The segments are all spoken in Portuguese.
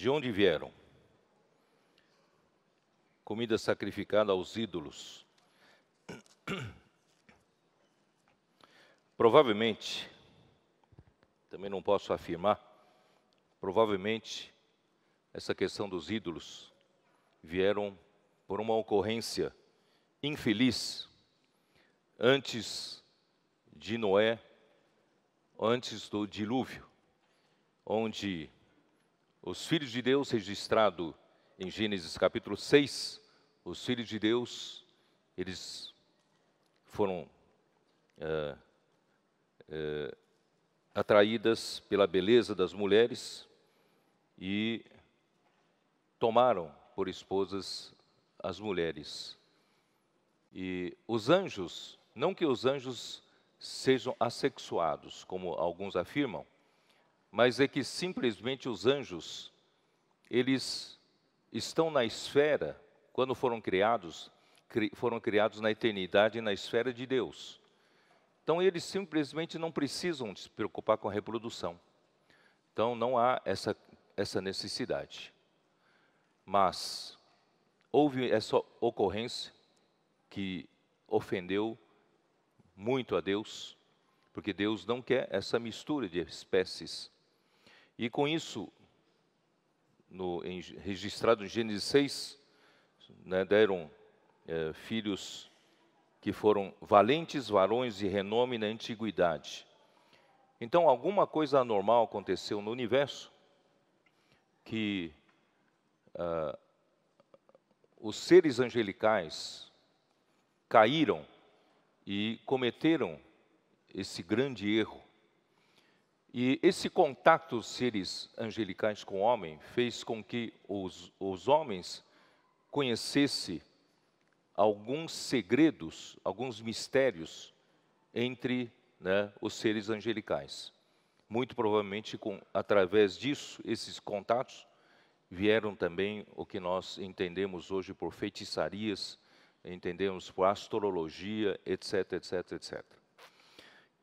de onde vieram? Comida sacrificada aos ídolos. Provavelmente, também não posso afirmar, provavelmente essa questão dos ídolos vieram por uma ocorrência infeliz antes de Noé, antes do dilúvio, onde os filhos de Deus registrado em Gênesis capítulo 6, os filhos de Deus, eles foram é, é, atraídas pela beleza das mulheres e tomaram por esposas as mulheres. E os anjos, não que os anjos sejam assexuados, como alguns afirmam, mas é que simplesmente os anjos, eles estão na esfera, quando foram criados, cri, foram criados na eternidade, na esfera de Deus. Então eles simplesmente não precisam se preocupar com a reprodução. Então não há essa, essa necessidade. Mas houve essa ocorrência que ofendeu muito a Deus, porque Deus não quer essa mistura de espécies. E com isso, no, em, registrado em Gênesis 6, né, deram é, filhos que foram valentes varões de renome na antiguidade. Então, alguma coisa anormal aconteceu no universo que ah, os seres angelicais caíram e cometeram esse grande erro e esse contato dos seres angelicais com o homem fez com que os, os homens conhecessem alguns segredos, alguns mistérios entre né, os seres angelicais. Muito provavelmente, com, através disso, esses contatos vieram também o que nós entendemos hoje por feitiçarias, entendemos por astrologia, etc, etc, etc.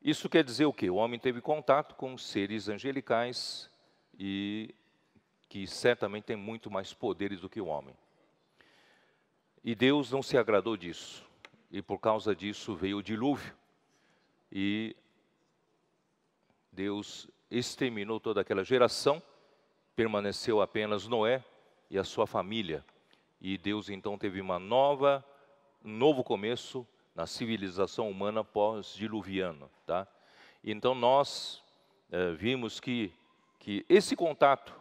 Isso quer dizer o quê? O homem teve contato com seres angelicais e que certamente tem muito mais poderes do que o homem. E Deus não se agradou disso. E por causa disso veio o dilúvio. E Deus exterminou toda aquela geração, permaneceu apenas Noé e a sua família. E Deus então teve uma nova, um novo começo na civilização humana pós-diluviana. Tá? Então nós eh, vimos que, que esse contato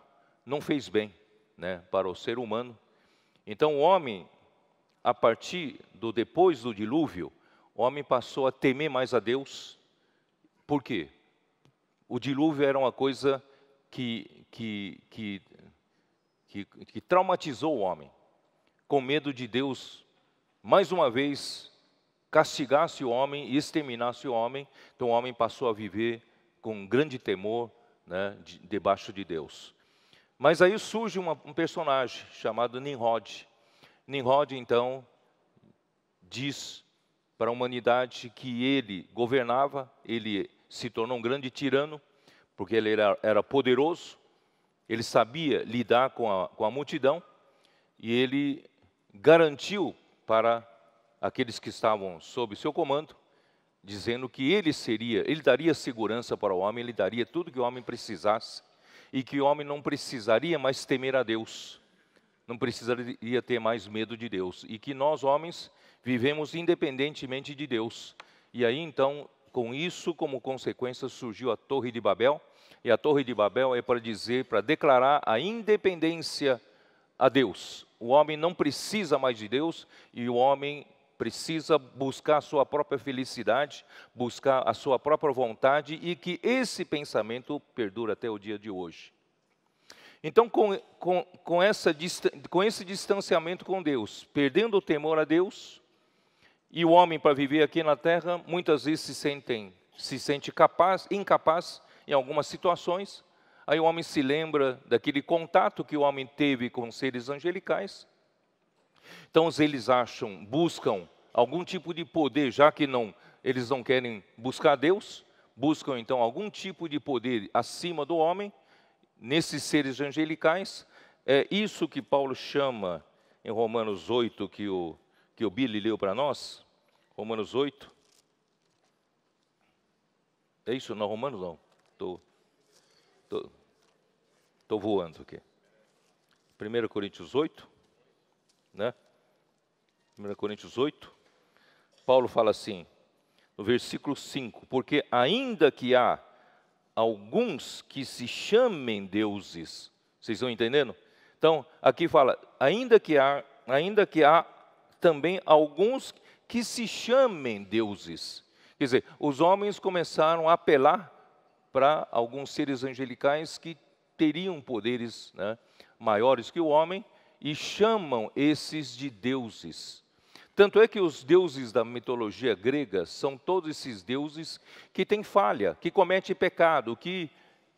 não fez bem né, para o ser humano. Então o homem, a partir do depois do dilúvio, o homem passou a temer mais a Deus. Por quê? O dilúvio era uma coisa que, que, que, que, que traumatizou o homem, com medo de Deus, mais uma vez, castigasse o homem e exterminasse o homem, então o homem passou a viver com um grande temor né, de, debaixo de Deus. Mas aí surge uma, um personagem chamado Nimrod. Nimrod, então, diz para a humanidade que ele governava, ele se tornou um grande tirano, porque ele era, era poderoso, ele sabia lidar com a, com a multidão, e ele garantiu para aqueles que estavam sob seu comando, dizendo que ele seria, ele daria segurança para o homem, ele daria tudo que o homem precisasse e que o homem não precisaria mais temer a Deus, não precisaria ter mais medo de Deus e que nós homens vivemos independentemente de Deus. E aí então, com isso como consequência, surgiu a Torre de Babel. E a Torre de Babel é para dizer, para declarar a independência a Deus. O homem não precisa mais de Deus e o homem precisa buscar a sua própria felicidade, buscar a sua própria vontade e que esse pensamento perdura até o dia de hoje. Então, com, com, com, essa, com esse distanciamento com Deus, perdendo o temor a Deus, e o homem para viver aqui na terra, muitas vezes se, sentem, se sente capaz, incapaz em algumas situações. Aí o homem se lembra daquele contato que o homem teve com seres angelicais então eles acham, buscam algum tipo de poder, já que não eles não querem buscar Deus, buscam então algum tipo de poder acima do homem nesses seres angelicais. É isso que Paulo chama em Romanos 8 que o que o Billy leu para nós. Romanos 8. É isso, não Romanos não. Tô tô, tô voando aqui. 1 Coríntios 8 né? 1 Coríntios 8, Paulo fala assim, no versículo 5: Porque ainda que há alguns que se chamem deuses, vocês estão entendendo? Então, aqui fala, ainda que há, ainda que há também alguns que se chamem deuses. Quer dizer, os homens começaram a apelar para alguns seres angelicais que teriam poderes né, maiores que o homem, e chamam esses de deuses. Tanto é que os deuses da mitologia grega são todos esses deuses que têm falha, que cometem pecado, que,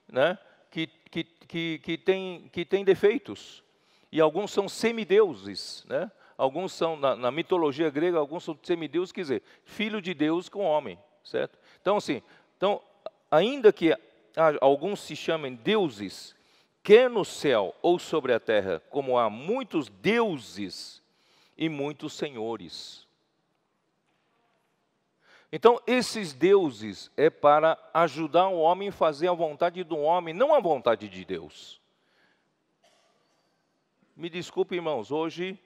né, que, que, que, que, têm, que têm defeitos. E alguns são semideuses, né? alguns são, na, na mitologia grega, alguns são semideuses, quer dizer, filho de Deus com homem, certo? Então, assim, então, ainda que alguns se chamem deuses, que no céu ou sobre a terra, como há muitos deuses e muitos senhores. Então, esses deuses é para ajudar o homem a fazer a vontade do homem, não a vontade de Deus. Me desculpe, irmãos, hoje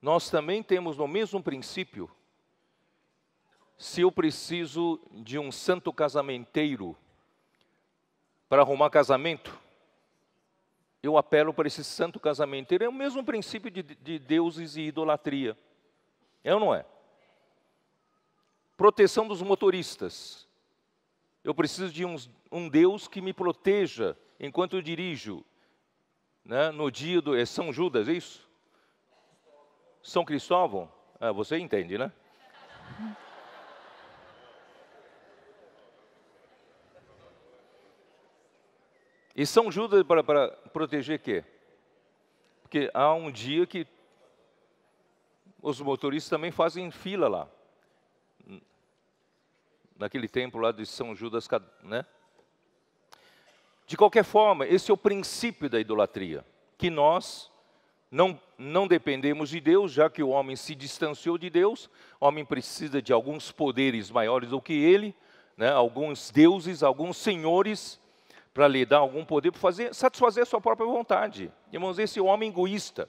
nós também temos no mesmo princípio. Se eu preciso de um santo casamenteiro, para arrumar casamento, eu apelo para esse santo casamento. Ele é o mesmo princípio de, de deuses e idolatria. É ou não é? Proteção dos motoristas. Eu preciso de um, um Deus que me proteja enquanto eu dirijo. Né? No dia do. É São Judas, é isso? São Cristóvão? Ah, você entende, né? E São Judas para, para proteger quê? Porque há um dia que os motoristas também fazem fila lá. Naquele templo lá de São Judas, né? De qualquer forma, esse é o princípio da idolatria, que nós não, não dependemos de Deus, já que o homem se distanciou de Deus, o homem precisa de alguns poderes maiores do que ele, né? alguns deuses, alguns senhores, para lhe dar algum poder, para fazer, satisfazer a sua própria vontade. Irmãos, esse homem egoísta.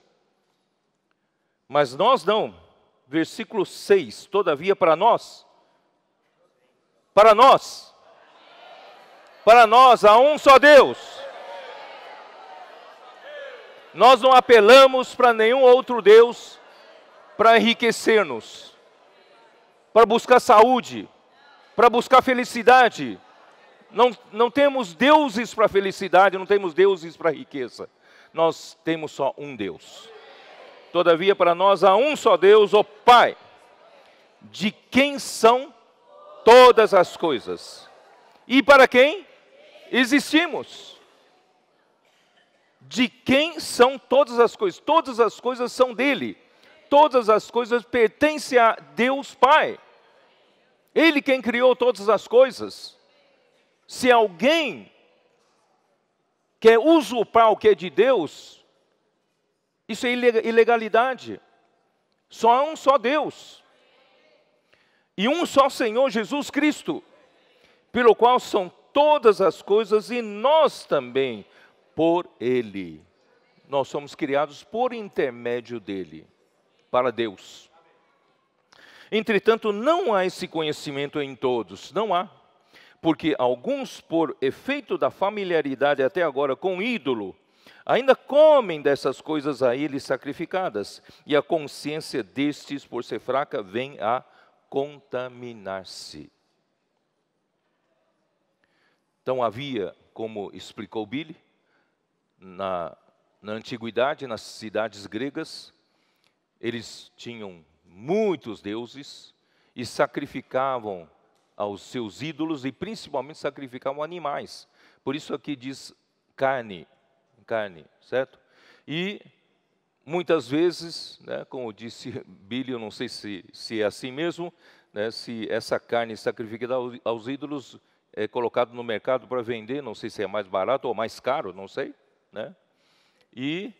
Mas nós não. Versículo 6, todavia para nós, para nós, para nós há um só Deus. Nós não apelamos para nenhum outro Deus para enriquecer-nos, para buscar saúde, para buscar felicidade, não, não temos deuses para felicidade, não temos deuses para riqueza. Nós temos só um Deus. Todavia, para nós há um só Deus, o Pai, de quem são todas as coisas e para quem existimos. De quem são todas as coisas? Todas as coisas são dele. Todas as coisas pertencem a Deus Pai. Ele quem criou todas as coisas. Se alguém quer usurpar o que é de Deus, isso é ilegalidade. Só há um só Deus. E um só Senhor Jesus Cristo, pelo qual são todas as coisas e nós também por Ele. Nós somos criados por intermédio dEle, para Deus. Entretanto, não há esse conhecimento em todos, não há porque alguns, por efeito da familiaridade até agora com o ídolo, ainda comem dessas coisas a eles sacrificadas, e a consciência destes, por ser fraca, vem a contaminar-se. Então havia, como explicou Billy, na, na antiguidade, nas cidades gregas, eles tinham muitos deuses e sacrificavam aos seus ídolos e principalmente sacrificavam animais. Por isso aqui diz carne, carne, certo? E muitas vezes, né, como disse Billy, eu não sei se, se é assim mesmo, né, se essa carne sacrificada aos ídolos é colocada no mercado para vender, não sei se é mais barato ou mais caro, não sei, né? E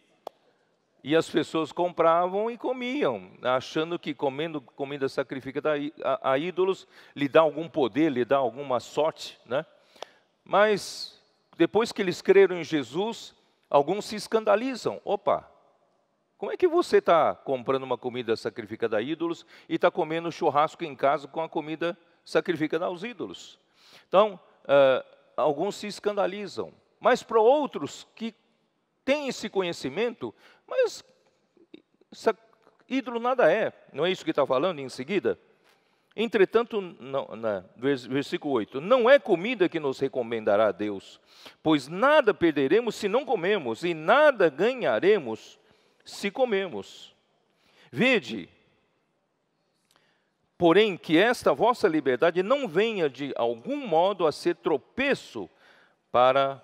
e as pessoas compravam e comiam, achando que comendo comida sacrificada a, a ídolos lhe dá algum poder, lhe dá alguma sorte. Né? Mas depois que eles creram em Jesus, alguns se escandalizam. Opa, como é que você está comprando uma comida sacrificada a ídolos e está comendo churrasco em casa com a comida sacrificada aos ídolos? Então, uh, alguns se escandalizam, mas para outros que têm esse conhecimento, mas é ídolo nada é, não é isso que está falando em seguida? Entretanto, não, não, né, versículo 8: Não é comida que nos recomendará a Deus, pois nada perderemos se não comemos, e nada ganharemos se comemos. Vede, porém, que esta vossa liberdade não venha de algum modo a ser tropeço para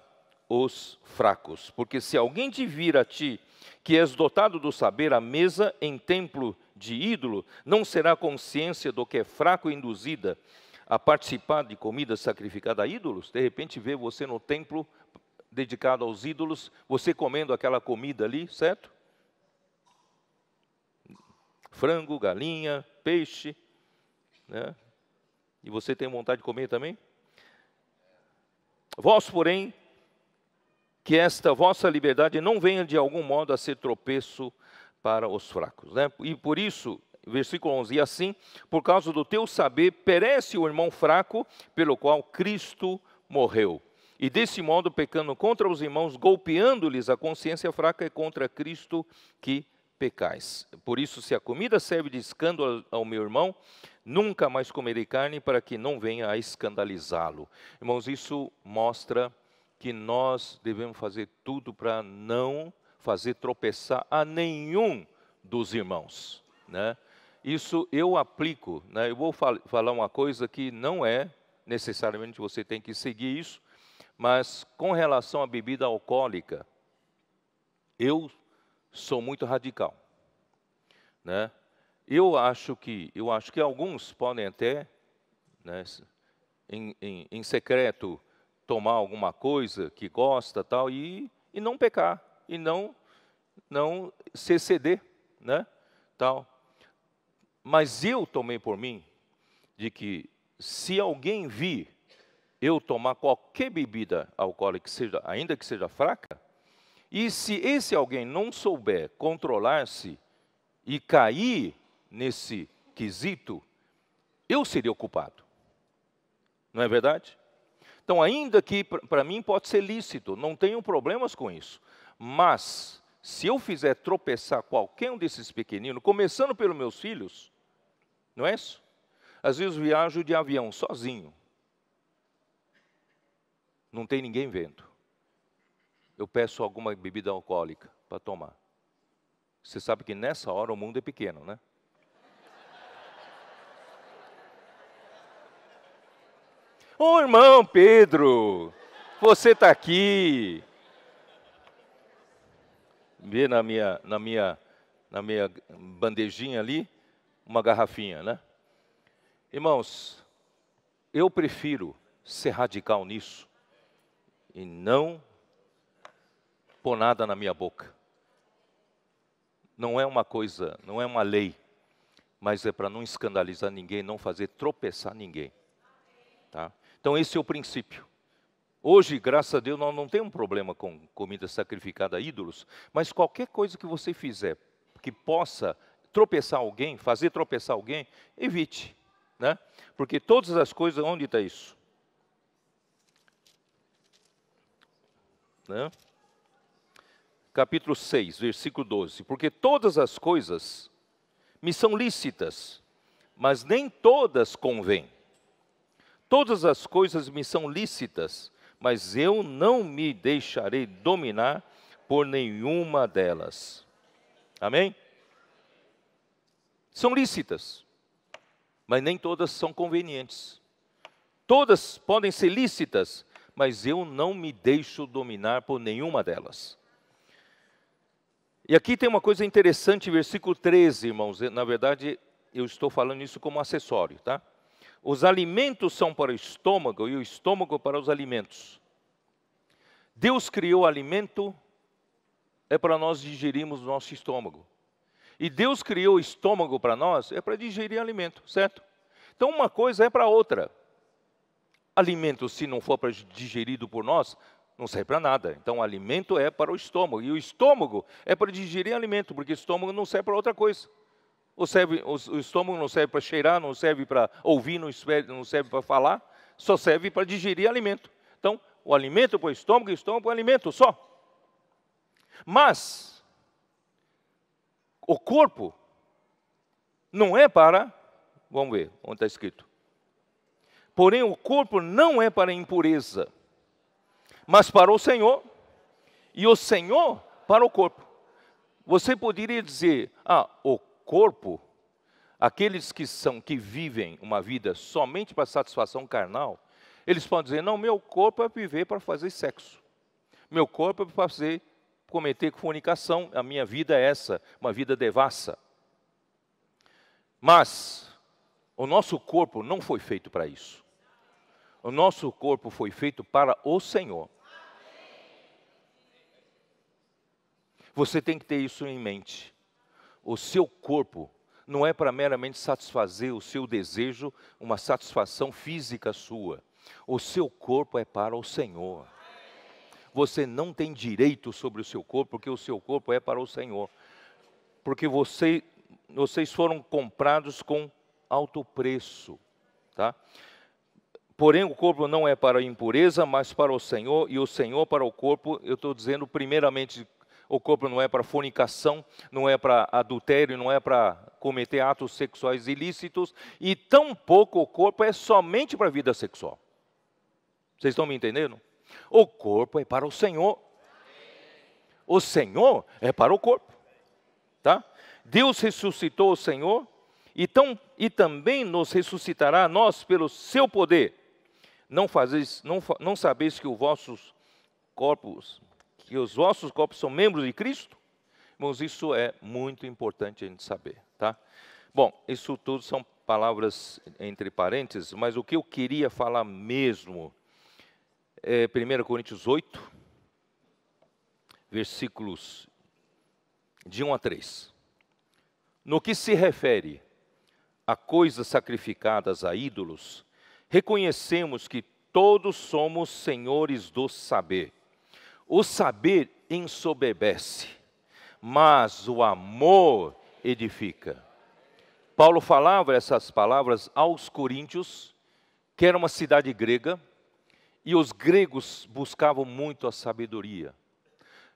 os fracos, porque se alguém te vir a ti que és dotado do saber à mesa em templo de ídolo, não será consciência do que é fraco induzida a participar de comida sacrificada a ídolos? De repente vê você no templo dedicado aos ídolos, você comendo aquela comida ali, certo? Frango, galinha, peixe, né? E você tem vontade de comer também? Vós, porém, que esta vossa liberdade não venha de algum modo a ser tropeço para os fracos. Né? E por isso, versículo 11, e assim, por causa do teu saber, perece o irmão fraco pelo qual Cristo morreu. E desse modo, pecando contra os irmãos, golpeando-lhes a consciência fraca é contra Cristo que pecais. Por isso, se a comida serve de escândalo ao meu irmão, nunca mais comerei carne para que não venha a escandalizá-lo. Irmãos, isso mostra que nós devemos fazer tudo para não fazer tropeçar a nenhum dos irmãos. Né? Isso eu aplico, né? eu vou fal falar uma coisa que não é necessariamente você tem que seguir isso, mas com relação à bebida alcoólica, eu sou muito radical. Né? Eu acho que eu acho que alguns podem até né, em, em, em secreto tomar alguma coisa que gosta, tal, e, e não pecar, e não não se exceder, né? Tal. Mas eu tomei por mim de que se alguém vir eu tomar qualquer bebida alcoólica, seja, ainda que seja fraca, e se esse alguém não souber controlar-se e cair nesse quesito, eu seria o culpado. Não é verdade? Então, ainda que para mim pode ser lícito, não tenho problemas com isso. Mas se eu fizer tropeçar qualquer um desses pequeninos, começando pelos meus filhos, não é isso? Às vezes viajo de avião sozinho. Não tem ninguém vendo. Eu peço alguma bebida alcoólica para tomar. Você sabe que nessa hora o mundo é pequeno, né? Ô oh, irmão Pedro, você está aqui. Vê na minha, na, minha, na minha bandejinha ali uma garrafinha, né? Irmãos, eu prefiro ser radical nisso e não pôr nada na minha boca. Não é uma coisa, não é uma lei, mas é para não escandalizar ninguém, não fazer tropeçar ninguém. Tá? Então, esse é o princípio. Hoje, graças a Deus, nós não temos problema com comida sacrificada a ídolos, mas qualquer coisa que você fizer que possa tropeçar alguém, fazer tropeçar alguém, evite, né? Porque todas as coisas, onde está isso? Né? Capítulo 6, versículo 12: Porque todas as coisas me são lícitas, mas nem todas convêm. Todas as coisas me são lícitas, mas eu não me deixarei dominar por nenhuma delas. Amém? São lícitas, mas nem todas são convenientes. Todas podem ser lícitas, mas eu não me deixo dominar por nenhuma delas. E aqui tem uma coisa interessante, versículo 13, irmãos. Na verdade, eu estou falando isso como acessório, tá? Os alimentos são para o estômago e o estômago para os alimentos. Deus criou alimento é para nós digerirmos o nosso estômago. E Deus criou o estômago para nós é para digerir alimento, certo? Então uma coisa é para outra. Alimento, se não for para digerido por nós, não serve para nada. Então, alimento é para o estômago. E o estômago é para digerir alimento, porque o estômago não serve para outra coisa. Ou serve, o, estômago não serve para cheirar, não serve para ouvir, não serve, não serve para falar, só serve para digerir alimento. Então, o alimento para o estômago, o estômago para o alimento só. Mas, o corpo não é para, vamos ver, onde está escrito. Porém, o corpo não é para impureza, mas para o Senhor, e o Senhor para o corpo. Você poderia dizer, ah, o corpo, aqueles que são que vivem uma vida somente para satisfação carnal, eles podem dizer: "Não, meu corpo é viver para fazer sexo. Meu corpo é para fazer cometer fornicação, a minha vida é essa, uma vida devassa". Mas o nosso corpo não foi feito para isso. O nosso corpo foi feito para o Senhor. Você tem que ter isso em mente o seu corpo não é para meramente satisfazer o seu desejo, uma satisfação física sua. O seu corpo é para o Senhor. Você não tem direito sobre o seu corpo, porque o seu corpo é para o Senhor. Porque você, vocês foram comprados com alto preço, tá? Porém, o corpo não é para a impureza, mas para o Senhor, e o Senhor para o corpo, eu estou dizendo primeiramente o corpo não é para fornicação, não é para adultério, não é para cometer atos sexuais ilícitos, e tampouco o corpo é somente para a vida sexual. Vocês estão me entendendo? O corpo é para o Senhor. O Senhor é para o corpo. Tá? Deus ressuscitou o Senhor e, tão, e também nos ressuscitará a nós pelo seu poder. Não, fazeis, não, não sabeis que os vossos corpos que os vossos corpos são membros de Cristo? Irmãos, isso é muito importante a gente saber, tá? Bom, isso tudo são palavras entre parênteses, mas o que eu queria falar mesmo é 1 Coríntios 8, versículos de 1 a 3. No que se refere a coisas sacrificadas a ídolos, reconhecemos que todos somos senhores do saber, o saber ensoberbece, mas o amor edifica. Paulo falava essas palavras aos coríntios, que era uma cidade grega, e os gregos buscavam muito a sabedoria,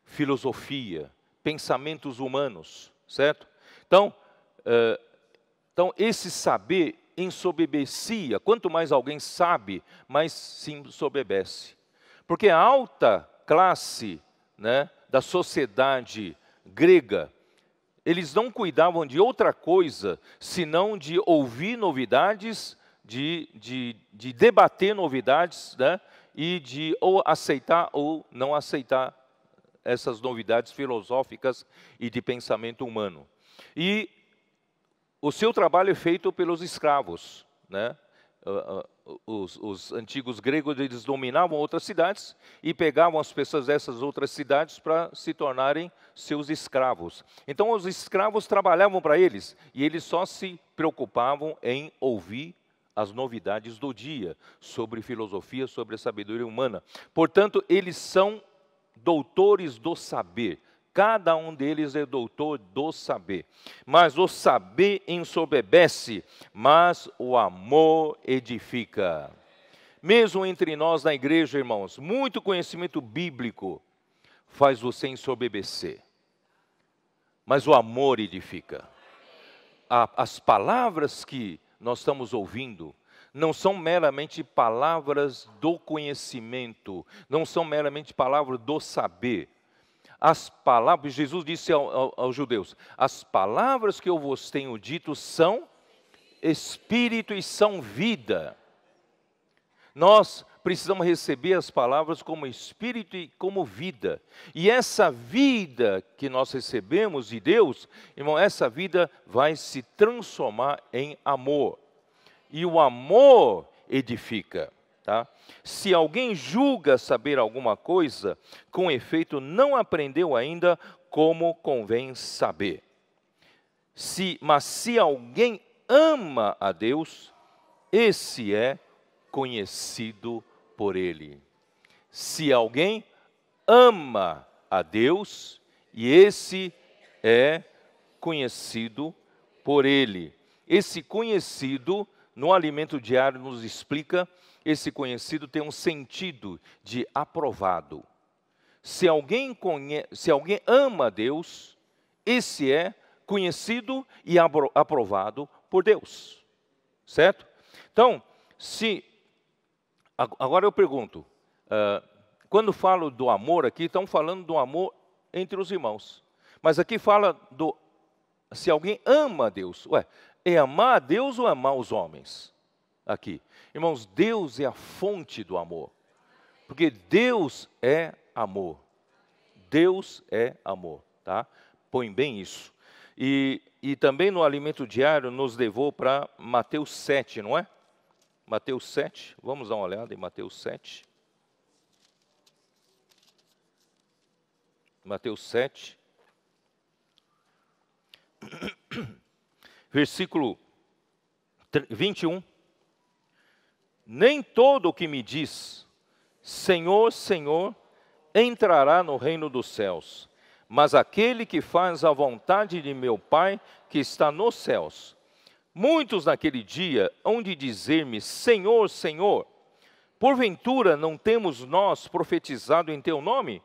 filosofia, pensamentos humanos, certo? Então, uh, então esse saber ensoberbecia. Quanto mais alguém sabe, mais se ensoberbece. Porque a alta classe né, da sociedade grega, eles não cuidavam de outra coisa senão de ouvir novidades, de, de, de debater novidades né, e de ou aceitar ou não aceitar essas novidades filosóficas e de pensamento humano. E o seu trabalho é feito pelos escravos, né? Ah, ah, os, os, antigos gregos eles dominavam outras cidades e pegavam as pessoas dessas outras cidades para se tornarem seus escravos. Então os escravos trabalhavam para eles e eles só se preocupavam em ouvir as novidades do dia sobre filosofia, sobre a sabedoria humana. Portanto, eles são doutores do saber cada um deles é doutor do saber. Mas o saber ensobebece, mas o amor edifica. Mesmo entre nós na igreja, irmãos, muito conhecimento bíblico faz você ensoberbecer. Mas o amor edifica. as palavras que nós estamos ouvindo não são meramente palavras do conhecimento, não são meramente palavras do saber, as palavras, Jesus disse ao, ao, aos judeus: As palavras que eu vos tenho dito são espírito e são vida. Nós precisamos receber as palavras como espírito e como vida. E essa vida que nós recebemos de Deus, irmão, essa vida vai se transformar em amor. E o amor edifica. Tá? Se alguém julga saber alguma coisa, com efeito não aprendeu ainda como convém saber. Se, mas se alguém ama a Deus, esse é conhecido por ele. Se alguém ama a Deus, e esse é conhecido por ele. Esse conhecido no alimento diário nos explica esse conhecido tem um sentido de aprovado. Se alguém, conhe... se alguém ama Deus, esse é conhecido e aprovado por Deus. Certo? Então, se. Agora eu pergunto: uh, quando falo do amor aqui, estão falando do amor entre os irmãos. Mas aqui fala do. Se alguém ama Deus, ué, é amar a Deus ou amar os homens? Aqui. Irmãos, Deus é a fonte do amor. Porque Deus é amor. Deus é amor, tá? Põe bem isso. E, e também no alimento diário nos levou para Mateus 7, não é? Mateus 7, vamos dar uma olhada em Mateus 7. Mateus 7, versículo 21. Nem todo o que me diz, Senhor, Senhor, entrará no reino dos céus, mas aquele que faz a vontade de meu Pai que está nos céus. Muitos naquele dia hão de dizer-me: Senhor, Senhor, porventura não temos nós profetizado em teu nome?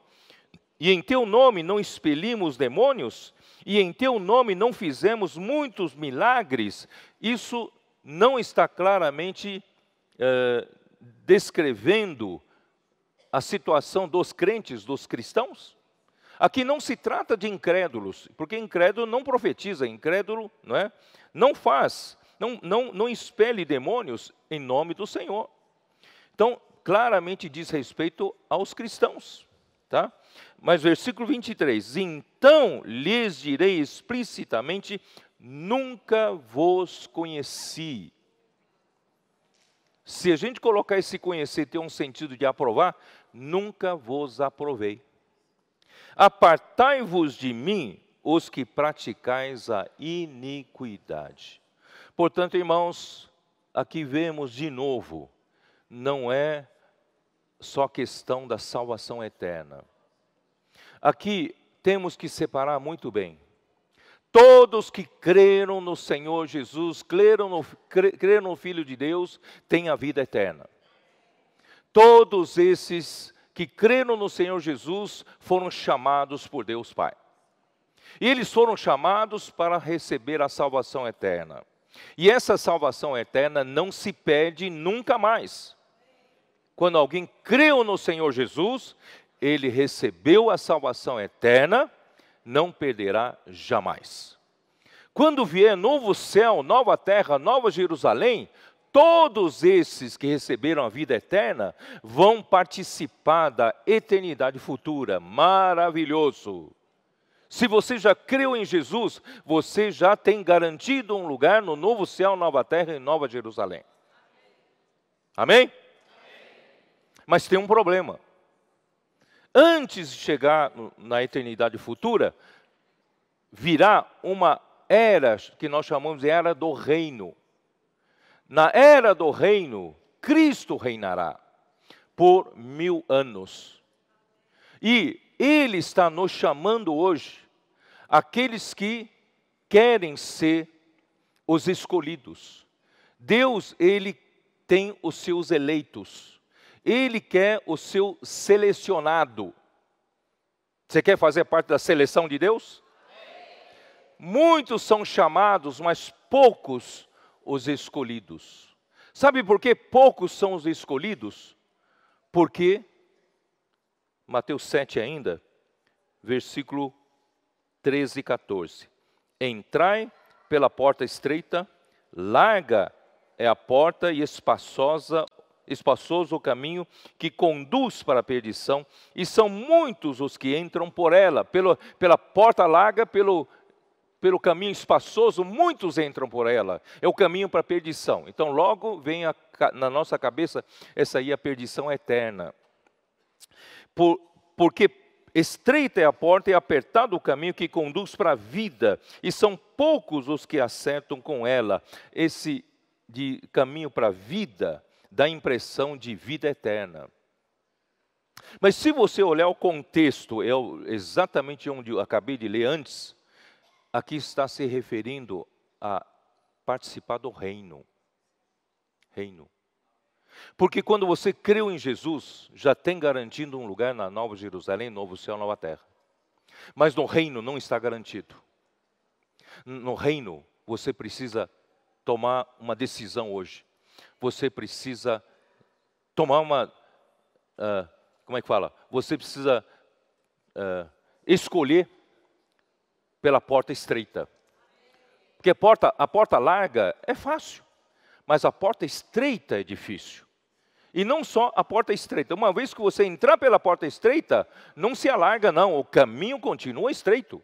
E em teu nome não expelimos demônios? E em teu nome não fizemos muitos milagres? Isso não está claramente eh, descrevendo a situação dos crentes, dos cristãos? Aqui não se trata de incrédulos, porque incrédulo não profetiza, incrédulo não, é? não faz, não, não, não expele demônios em nome do Senhor. Então, claramente diz respeito aos cristãos. Tá? Mas versículo 23: Então lhes direi explicitamente: nunca vos conheci. Se a gente colocar esse conhecer ter um sentido de aprovar, nunca vos aprovei. Apartai-vos de mim os que praticais a iniquidade. Portanto, irmãos, aqui vemos de novo, não é só questão da salvação eterna. Aqui temos que separar muito bem Todos que creram no Senhor Jesus, creram no, creram no Filho de Deus, têm a vida eterna. Todos esses que creram no Senhor Jesus foram chamados por Deus Pai. E eles foram chamados para receber a salvação eterna. E essa salvação eterna não se perde nunca mais. Quando alguém creu no Senhor Jesus, ele recebeu a salvação eterna não perderá jamais. Quando vier novo céu, nova terra, nova Jerusalém, todos esses que receberam a vida eterna vão participar da eternidade futura. Maravilhoso! Se você já creu em Jesus, você já tem garantido um lugar no novo céu, nova terra e nova Jerusalém. Amém? Amém? Mas tem um problema. Antes de chegar na eternidade futura, virá uma era que nós chamamos de era do reino. Na era do reino, Cristo reinará por mil anos. E Ele está nos chamando hoje, aqueles que querem ser os escolhidos. Deus, Ele tem os seus eleitos. Ele quer o seu selecionado. Você quer fazer parte da seleção de Deus? Muitos são chamados, mas poucos os escolhidos. Sabe por que poucos são os escolhidos? Porque, Mateus 7 ainda, versículo 13 e 14: Entrai pela porta estreita, larga é a porta e espaçosa espaçoso o caminho que conduz para a perdição, e são muitos os que entram por ela, pelo, pela porta larga, pelo, pelo caminho espaçoso, muitos entram por ela. É o caminho para a perdição. Então, logo vem a, na nossa cabeça essa aí, a perdição eterna. Por, porque estreita é a porta e apertado o caminho que conduz para a vida, e são poucos os que acertam com ela. Esse de caminho para a vida dá impressão de vida eterna. Mas se você olhar o contexto, eu, é exatamente onde eu acabei de ler antes, aqui está se referindo a participar do reino. Reino. Porque quando você creu em Jesus, já tem garantido um lugar na Nova Jerusalém, Novo Céu, Nova Terra. Mas no reino não está garantido. No reino, você precisa tomar uma decisão hoje você precisa tomar uma. Uh, como é que fala? Você precisa uh, escolher pela porta estreita. Porque a porta, a porta larga é fácil, mas a porta estreita é difícil. E não só a porta estreita. Uma vez que você entrar pela porta estreita, não se alarga, não. O caminho continua estreito.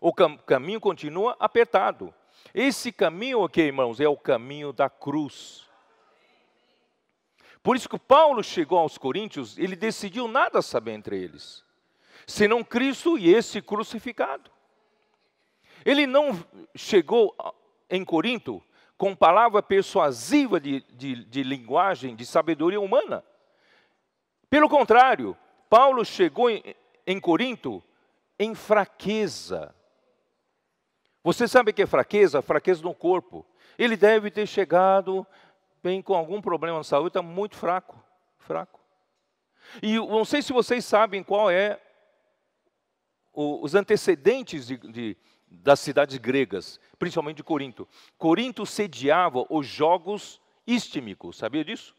O cam caminho continua apertado. Esse caminho aqui, irmãos, é o caminho da cruz. Por isso que Paulo chegou aos Coríntios, ele decidiu nada saber entre eles, senão Cristo e esse crucificado. Ele não chegou em Corinto com palavra persuasiva de, de, de linguagem, de sabedoria humana. Pelo contrário, Paulo chegou em, em Corinto em fraqueza. Você sabe o que é fraqueza? Fraqueza no corpo. Ele deve ter chegado vem com algum problema de saúde, está muito fraco, fraco. E não sei se vocês sabem qual é o, os antecedentes de, de, das cidades gregas, principalmente de Corinto. Corinto sediava os Jogos istímicos, sabia disso?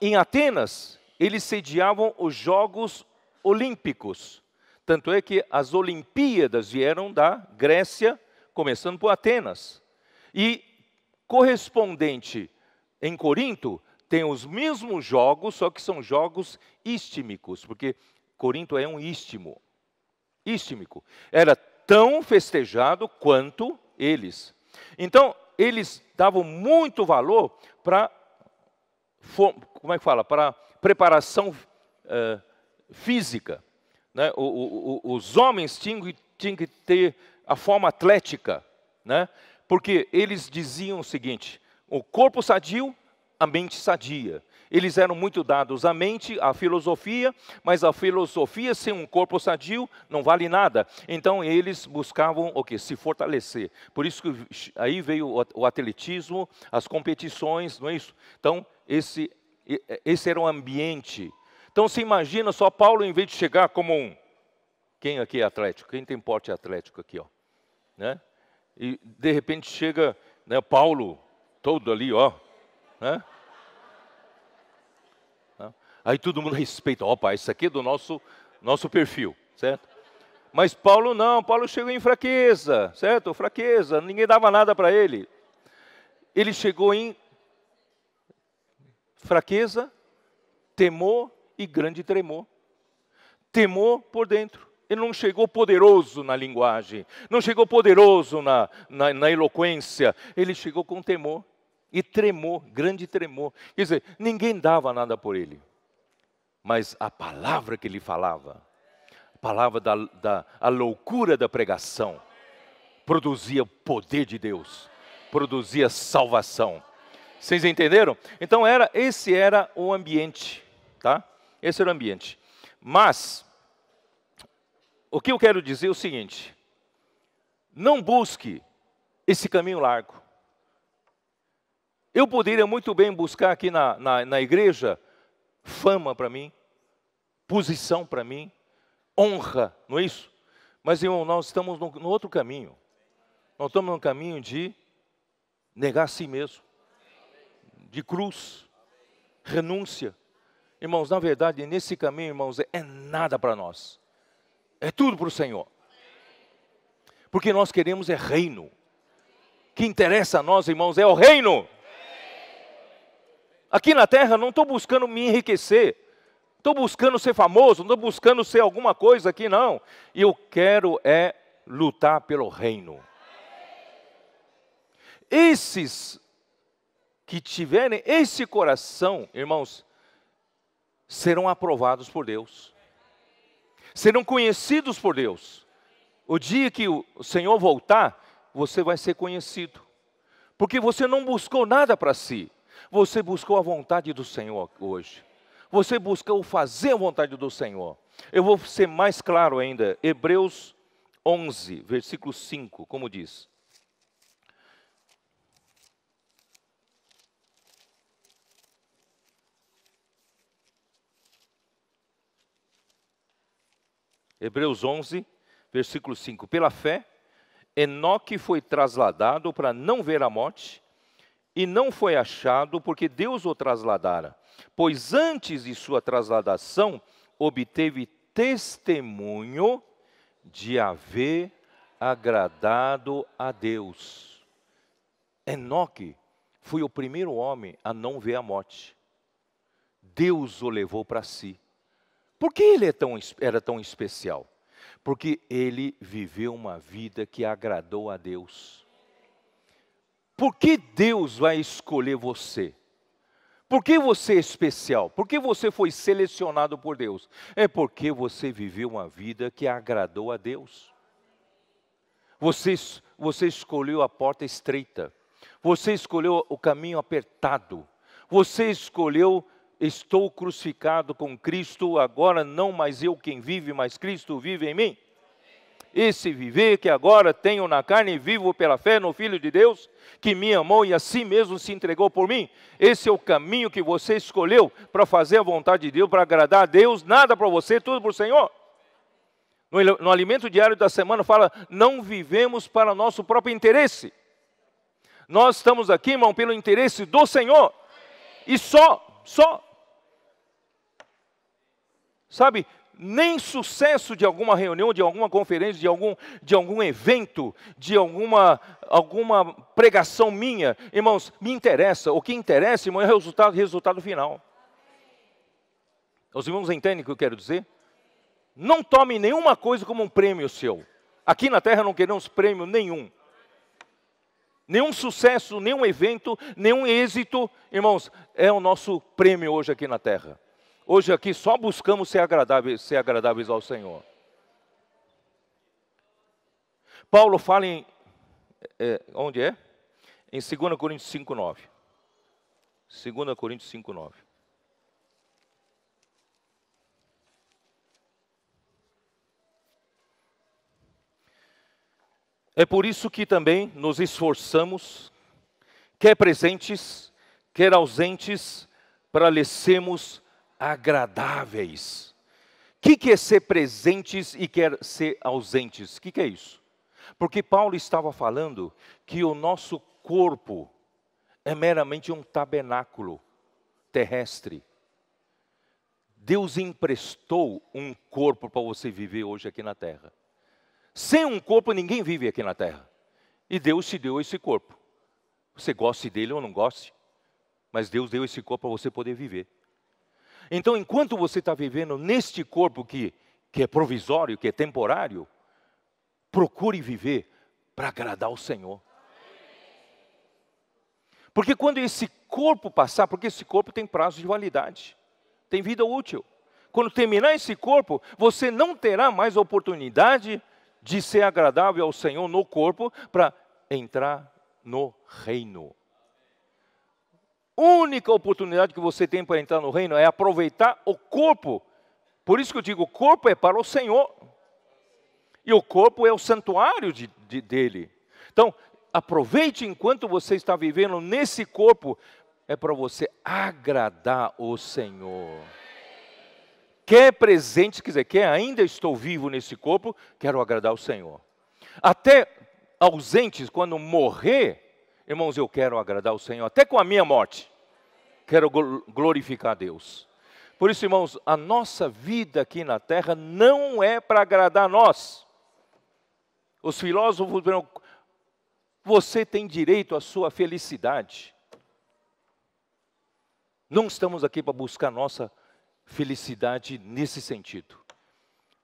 Em Atenas, eles sediavam os Jogos Olímpicos. Tanto é que as Olimpíadas vieram da Grécia, começando por Atenas. E correspondente em Corinto tem os mesmos jogos, só que são jogos istmicos, porque Corinto é um istmo. Istímico. Era tão festejado quanto eles. Então, eles davam muito valor para como é que fala? Para preparação uh, física. Né? O, o, o, os homens tinham, tinham que ter a forma atlética. Né? porque eles diziam o seguinte: o corpo sadio, a mente sadia. Eles eram muito dados à mente, à filosofia, mas a filosofia sem um corpo sadio não vale nada. Então eles buscavam o que? Se fortalecer. Por isso que aí veio o atletismo, as competições, não é isso? Então esse, esse era o ambiente. Então se imagina só Paulo, em vez de chegar como um. Quem aqui é atlético? Quem tem porte atlético aqui? Ó? Né? e de repente chega né, Paulo, todo ali, ó. Né? né? Aí todo mundo respeita, opa, isso aqui é do nosso, nosso perfil, certo? Mas Paulo não, Paulo chegou em fraqueza, certo? Fraqueza, ninguém dava nada para ele. Ele chegou em fraqueza, temor e grande tremor. Temor por dentro. Ele não chegou poderoso na linguagem, não chegou poderoso na, na, na eloquência, ele chegou com temor e tremor, grande tremor. Quer dizer, ninguém dava nada por ele, mas a palavra que ele falava, a palavra da, da a loucura da pregação, produzia o poder de Deus, produzia salvação. Vocês entenderam? Então era esse era o ambiente, tá? Esse era o ambiente. Mas o que eu quero dizer é o seguinte: não busque esse caminho largo. Eu poderia muito bem buscar aqui na, na, na igreja fama para mim, posição para mim, honra, não é isso? Mas, irmão, nós estamos no, no outro caminho. Nós estamos no caminho de negar a si mesmo, de cruz, renúncia. Irmãos, na verdade, nesse caminho, irmãos, é nada para nós. É tudo para o Senhor. Porque nós queremos é reino. O que interessa a nós, irmãos, é o reino. Aqui na terra não estou buscando me enriquecer. Estou buscando ser famoso, não estou buscando ser alguma coisa aqui, não. Eu quero é lutar pelo reino. Esses que tiverem esse coração, irmãos, serão aprovados por Deus serão conhecidos por Deus. O dia que o Senhor voltar, você vai ser conhecido. Porque você não buscou nada para si. Você buscou a vontade do Senhor hoje. Você buscou fazer a vontade do Senhor. Eu vou ser mais claro ainda. Hebreus 11, versículo 5, como diz: Hebreus 11, versículo 5. Pela fé, Enoque foi trasladado para não ver a morte, e não foi achado porque Deus o trasladara, pois antes de sua trasladação obteve testemunho de haver agradado a Deus. Enoque foi o primeiro homem a não ver a morte. Deus o levou para si. Por que ele é tão, era tão especial? Porque ele viveu uma vida que agradou a Deus. Por que Deus vai escolher você? Por que você é especial? Por que você foi selecionado por Deus? É porque você viveu uma vida que agradou a Deus. Você, você escolheu a porta estreita. Você escolheu o caminho apertado. Você escolheu estou crucificado com Cristo, agora não mais eu quem vive, mas Cristo vive em mim. Esse viver que agora tenho na carne, vivo pela fé no Filho de Deus, que me amou e a si mesmo se entregou por mim. Esse é o caminho que você escolheu para fazer a vontade de Deus, para agradar a Deus, nada para você, tudo para o Senhor. No, no alimento diário da semana fala: não vivemos para nosso próprio interesse. Nós estamos aqui, irmão, pelo interesse do Senhor. E só, só, Sabe, nem sucesso de alguma reunião, de alguma conferência, de algum, de algum evento, de alguma, alguma pregação minha, irmãos, me interessa. O que interessa, irmão, é o resultado, resultado final. Os irmãos entendem o que eu quero dizer? Não tome nenhuma coisa como um prêmio seu. Aqui na terra não queremos prêmio nenhum. Nenhum sucesso, nenhum evento, nenhum êxito, irmãos, é o nosso prêmio hoje aqui na terra. Hoje aqui só buscamos ser agradáveis, ser agradáveis ao Senhor. Paulo fala em. É, é onde é? Em 2 Coríntios 5, 9. 2 Coríntios 5, 9. É por isso que também nos esforçamos, quer presentes, quer ausentes, para lhe sermos agradáveis. O que, que é ser presentes e quer ser ausentes? O que, que é isso? Porque Paulo estava falando que o nosso corpo é meramente um tabernáculo terrestre. Deus emprestou um corpo para você viver hoje aqui na terra. Sem um corpo, ninguém vive aqui na terra. E Deus te deu esse corpo. Você goste dele ou não goste, mas Deus deu esse corpo para você poder viver. Então, enquanto você está vivendo neste corpo que, que é provisório, que é temporário, procure viver para agradar o Senhor. Porque quando esse corpo passar, porque esse corpo tem prazo de validade, tem vida útil. Quando terminar esse corpo, você não terá mais a oportunidade de ser agradável ao Senhor no corpo para entrar no reino única oportunidade que você tem para entrar no reino é aproveitar o corpo. Por isso que eu digo: o corpo é para o Senhor. E o corpo é o santuário de, de, dele. Então, aproveite enquanto você está vivendo nesse corpo, é para você agradar o Senhor. Quer presente, quer quer ainda estou vivo nesse corpo, quero agradar o Senhor. Até ausentes, quando morrer, Irmãos, eu quero agradar o Senhor até com a minha morte. Quero glorificar a Deus. Por isso, irmãos, a nossa vida aqui na terra não é para agradar a nós. Os filósofos dirão: você tem direito à sua felicidade. Não estamos aqui para buscar nossa felicidade nesse sentido.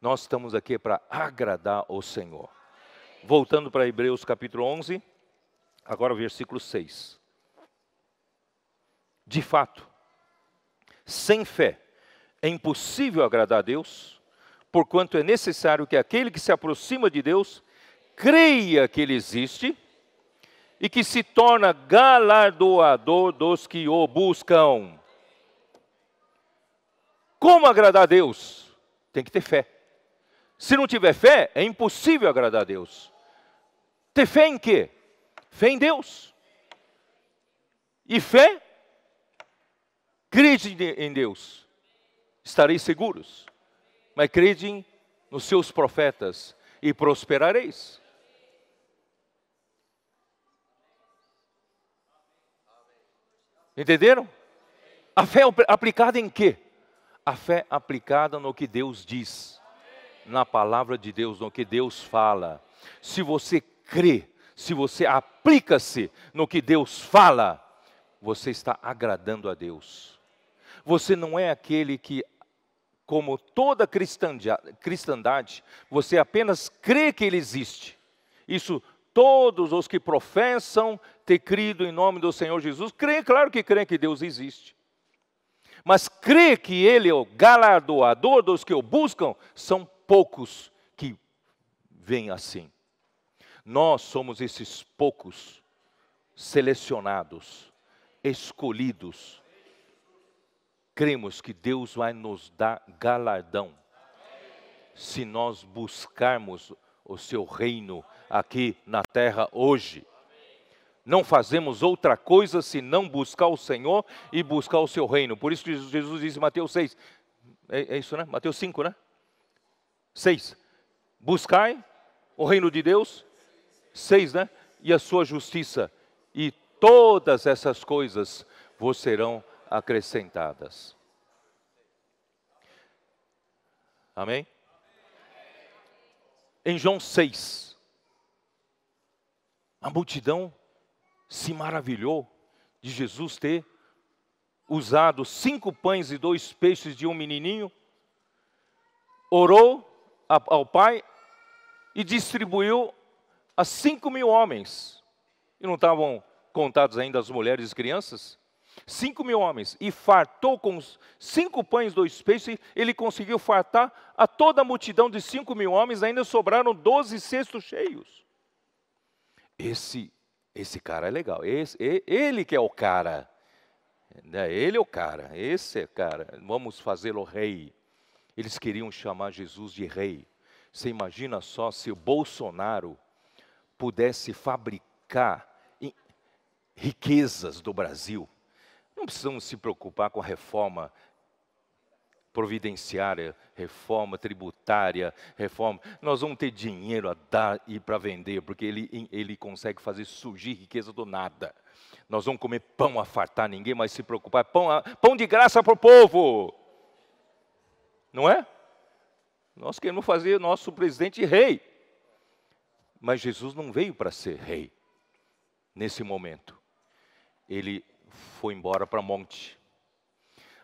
Nós estamos aqui para agradar o Senhor. Voltando para Hebreus capítulo 11. Agora o versículo 6. De fato, sem fé é impossível agradar a Deus, porquanto é necessário que aquele que se aproxima de Deus creia que ele existe e que se torna galardoador dos que o buscam. Como agradar a Deus? Tem que ter fé. Se não tiver fé, é impossível agradar a Deus. Ter fé em quê? Fé em Deus. E fé, crede em Deus, estareis seguros. Mas crede nos seus profetas e prosperareis. Entenderam? A fé é aplicada em quê? A fé é aplicada no que Deus diz, na palavra de Deus, no que Deus fala. Se você crê se você aplica-se no que Deus fala, você está agradando a Deus. Você não é aquele que, como toda cristandade, você apenas crê que Ele existe. Isso todos os que professam ter crido em nome do Senhor Jesus, creem, claro que creem que Deus existe. Mas crê que Ele é o galardoador dos que o buscam, são poucos que vêm assim. Nós somos esses poucos selecionados, escolhidos. Cremos que Deus vai nos dar galardão se nós buscarmos o seu reino aqui na terra hoje. Não fazemos outra coisa senão buscar o Senhor e buscar o seu reino. Por isso que Jesus diz em Mateus 6, é, é, isso, né? Mateus 5, né? 6. Buscai o reino de Deus 6, né? E a sua justiça, e todas essas coisas vos serão acrescentadas. Amém? Em João 6, a multidão se maravilhou de Jesus ter usado cinco pães e dois peixes de um menininho, orou ao Pai e distribuiu a cinco mil homens. E não estavam contados ainda as mulheres e crianças? Cinco mil homens. E fartou com cinco pães, dois peixes. Ele conseguiu fartar a toda a multidão de cinco mil homens. Ainda sobraram doze cestos cheios. Esse, esse cara é legal. Esse, ele que é o cara. É, ele é o cara. Esse é o cara. Vamos fazê-lo rei. Eles queriam chamar Jesus de rei. Você imagina só se o Bolsonaro pudesse fabricar riquezas do Brasil, não precisamos se preocupar com a reforma providenciária, reforma tributária, reforma. Nós vamos ter dinheiro a dar e para vender, porque ele, ele consegue fazer surgir riqueza do nada. Nós vamos comer pão a fartar, ninguém mais se preocupar. Pão, a, pão de graça para o povo. Não é? Nós queremos fazer nosso presidente rei. Mas Jesus não veio para ser rei nesse momento. Ele foi embora para monte.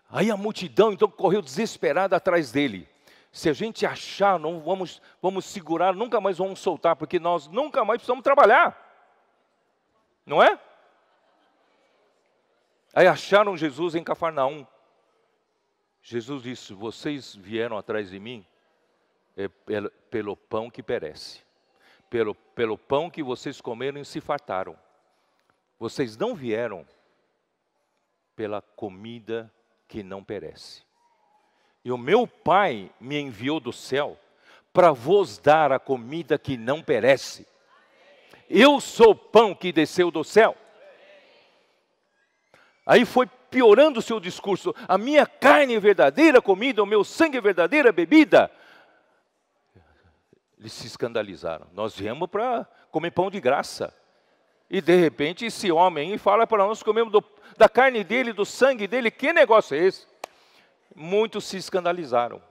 Aí a multidão então correu desesperada atrás dele. Se a gente achar, não vamos, vamos segurar, nunca mais vamos soltar, porque nós nunca mais precisamos trabalhar. Não é? Aí acharam Jesus em Cafarnaum. Jesus disse: Vocês vieram atrás de mim é pelo pão que perece pelo, pelo pão que vocês comeram e se fartaram. Vocês não vieram pela comida que não perece. E o meu Pai me enviou do céu para vos dar a comida que não perece. Eu sou o pão que desceu do céu. Aí foi piorando o seu discurso. A minha carne é verdadeira comida, o meu sangue é verdadeira bebida. Eles se escandalizaram. Nós viemos para comer pão de graça. E de repente esse homem fala para nós comemos do, da carne dele, do sangue dele, que negócio é esse? Muitos se escandalizaram.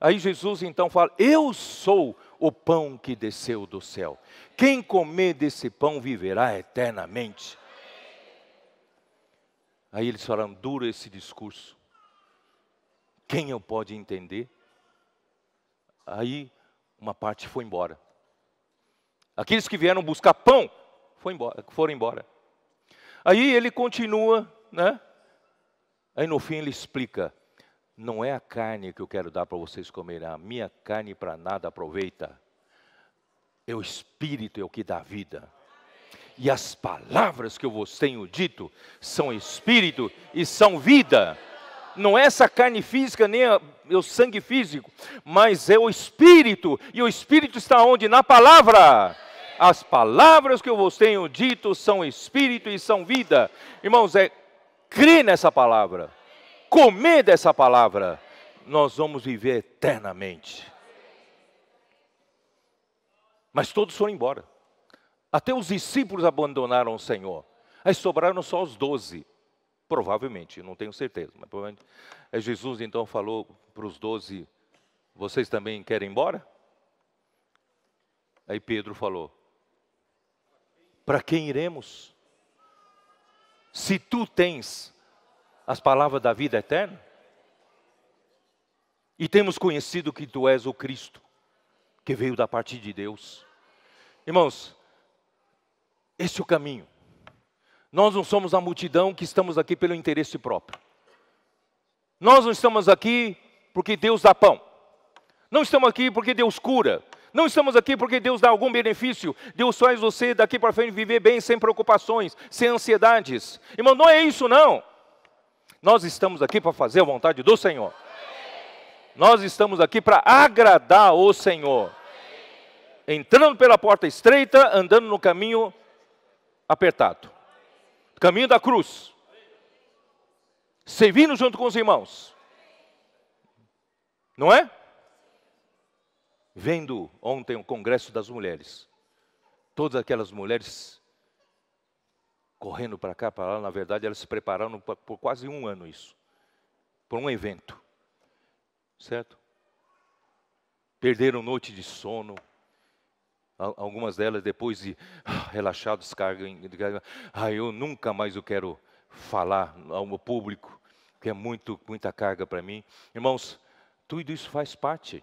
Aí Jesus então fala: Eu sou o pão que desceu do céu. Quem comer desse pão viverá eternamente. Aí eles falaram: duro esse discurso. Quem eu pode entender? Aí uma parte foi embora. Aqueles que vieram buscar pão foi embora, foram embora. Aí ele continua, né? Aí no fim ele explica: não é a carne que eu quero dar para vocês comerem, a minha carne para nada aproveita. É o espírito é o que dá vida. E as palavras que eu vos tenho dito são espírito e são vida não é essa carne física, nem o o sangue físico, mas é o Espírito, e o Espírito está onde? Na palavra. As palavras que eu vos tenho dito são Espírito e são vida. Irmãos, é crer nessa palavra, comer dessa palavra, nós vamos viver eternamente. Mas todos foram embora. Até os discípulos abandonaram o Senhor. Aí sobraram só os doze. Provavelmente, não tenho certeza, mas provavelmente. É Jesus então falou para os doze: Vocês também querem ir embora? Aí Pedro falou: Para quem iremos? Se tu tens as palavras da vida eterna, e temos conhecido que tu és o Cristo, que veio da parte de Deus. Irmãos, esse é o caminho. Nós não somos a multidão que estamos aqui pelo interesse próprio. Nós não estamos aqui porque Deus dá pão. Não estamos aqui porque Deus cura. Não estamos aqui porque Deus dá algum benefício. Deus faz você daqui para frente viver bem, sem preocupações, sem ansiedades. Irmão, não é isso não. Nós estamos aqui para fazer a vontade do Senhor. Nós estamos aqui para agradar o Senhor. Entrando pela porta estreita, andando no caminho apertado caminho da cruz, servindo junto com os irmãos, não é? Vendo ontem o congresso das mulheres, todas aquelas mulheres correndo para cá, para lá, na verdade elas se prepararam por quase um ano isso, por um evento, certo? Perderam noite de sono, algumas delas depois de ah, relaxar, descargam, ah, eu nunca mais eu quero falar ao meu público, que é muito, muita carga para mim. Irmãos, tudo isso faz parte.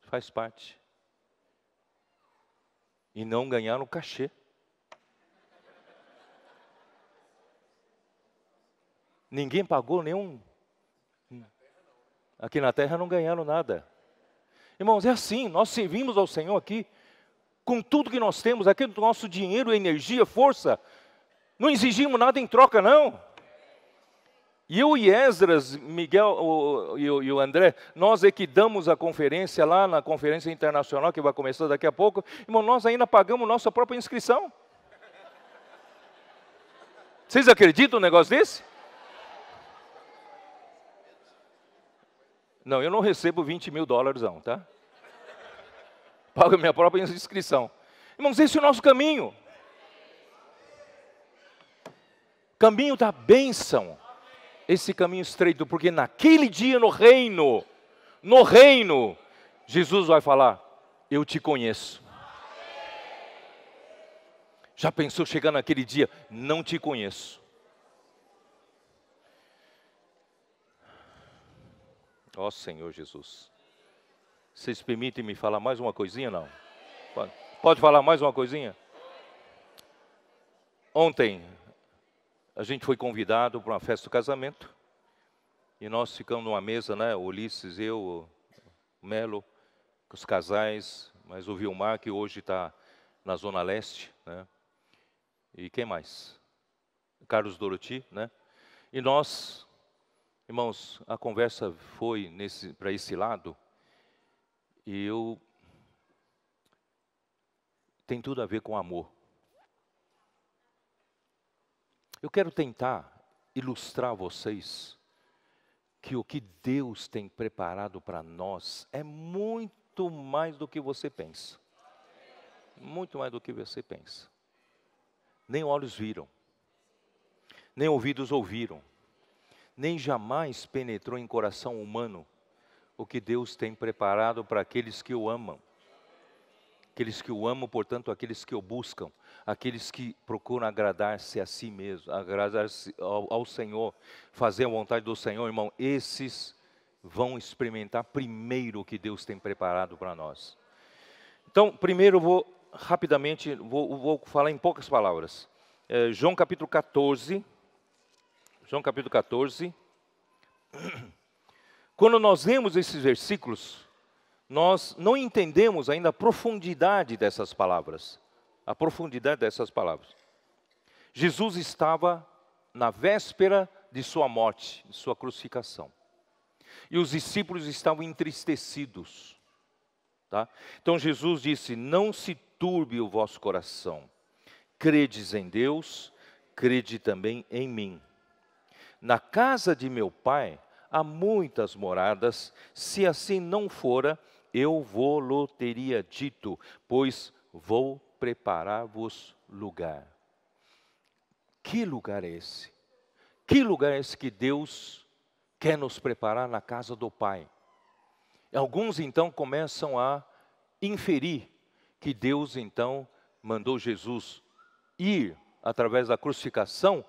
Faz parte. E não ganharam cachê. Ninguém pagou nenhum. Aqui na terra não ganharam nada. Irmãos, é assim, nós servimos ao Senhor aqui, com tudo que nós temos, é aqui do nosso dinheiro, energia, força, não exigimos nada em troca, não. E eu e Esdras, Miguel o, e, o, e o André, nós é que damos a conferência lá na conferência internacional que vai começar daqui a pouco, irmão, nós ainda pagamos nossa própria inscrição. Vocês acreditam no negócio desse? Não, eu não recebo 20 mil dólares, não, tá? Pago a minha própria inscrição. Irmãos, esse é o nosso caminho. Caminho da bênção. Esse caminho estreito, porque naquele dia no reino, no reino, Jesus vai falar: Eu te conheço. Já pensou chegar naquele dia? Não te conheço. Ó Senhor Jesus. Vocês permitem me falar mais uma coisinha, não? Pode, pode falar mais uma coisinha? Ontem a gente foi convidado para uma festa do casamento e nós ficamos numa mesa, né? O Ulisses, eu, o Melo, com os casais, mas o Vilmar, que hoje está na Zona Leste, né? E quem mais? Carlos Doroti, né? E nós Irmãos, a conversa foi para esse lado e eu. tem tudo a ver com amor. Eu quero tentar ilustrar a vocês que o que Deus tem preparado para nós é muito mais do que você pensa. Muito mais do que você pensa. Nem olhos viram, nem ouvidos ouviram nem jamais penetrou em coração humano o que Deus tem preparado para aqueles que o amam. Aqueles que o amam, portanto, aqueles que o buscam, aqueles que procuram agradar-se a si mesmo, agradar-se ao, ao, Senhor, fazer a vontade do Senhor, irmão, esses vão experimentar primeiro o que Deus tem preparado para nós. Então, primeiro eu vou rapidamente, vou, vou falar em poucas palavras. É, João capítulo 14, João capítulo 14. Quando nós lemos esses versículos, nós não entendemos ainda a profundidade dessas palavras. A profundidade dessas palavras. Jesus estava na véspera de sua morte, de sua crucificação. E os discípulos estavam entristecidos. Tá? Então Jesus disse: Não se turbe o vosso coração. Credes em Deus, crede também em mim. Na casa de meu pai há muitas moradas, se assim não fora, eu vou-lo teria dito, pois vou preparar-vos lugar. Que lugar é esse? Que lugar é esse que Deus quer nos preparar na casa do Pai? Alguns então começam a inferir que Deus então mandou Jesus ir através da crucificação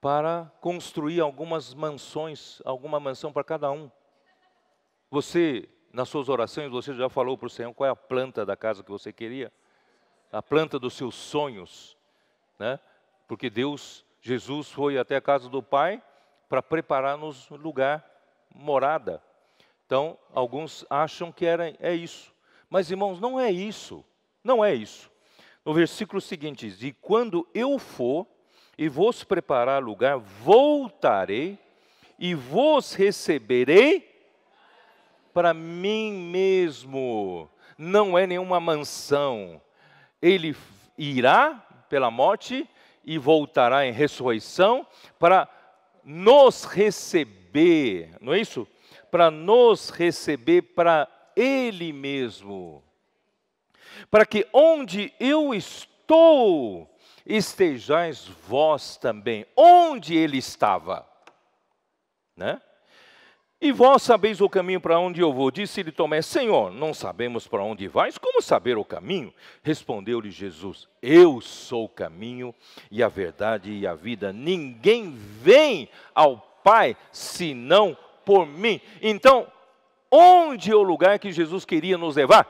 para construir algumas mansões, alguma mansão para cada um. Você, nas suas orações, você já falou para o Senhor qual é a planta da casa que você queria? A planta dos seus sonhos, né? Porque Deus, Jesus foi até a casa do Pai para preparar-nos lugar, morada. Então, alguns acham que era, é isso. Mas, irmãos, não é isso. Não é isso. No versículo seguinte diz: E quando eu for, e vos preparar lugar, voltarei e vos receberei para mim mesmo. Não é nenhuma mansão. Ele irá pela morte e voltará em ressurreição para nos receber, não é isso? Para nos receber para Ele mesmo. Para que onde eu estou, estejais vós também onde ele estava. Né? E vós sabeis o caminho para onde eu vou. Disse-lhe Tomé: Senhor, não sabemos para onde vais, como saber o caminho? Respondeu-lhe Jesus: Eu sou o caminho e a verdade e a vida. Ninguém vem ao Pai senão por mim. Então, onde é o lugar que Jesus queria nos levar?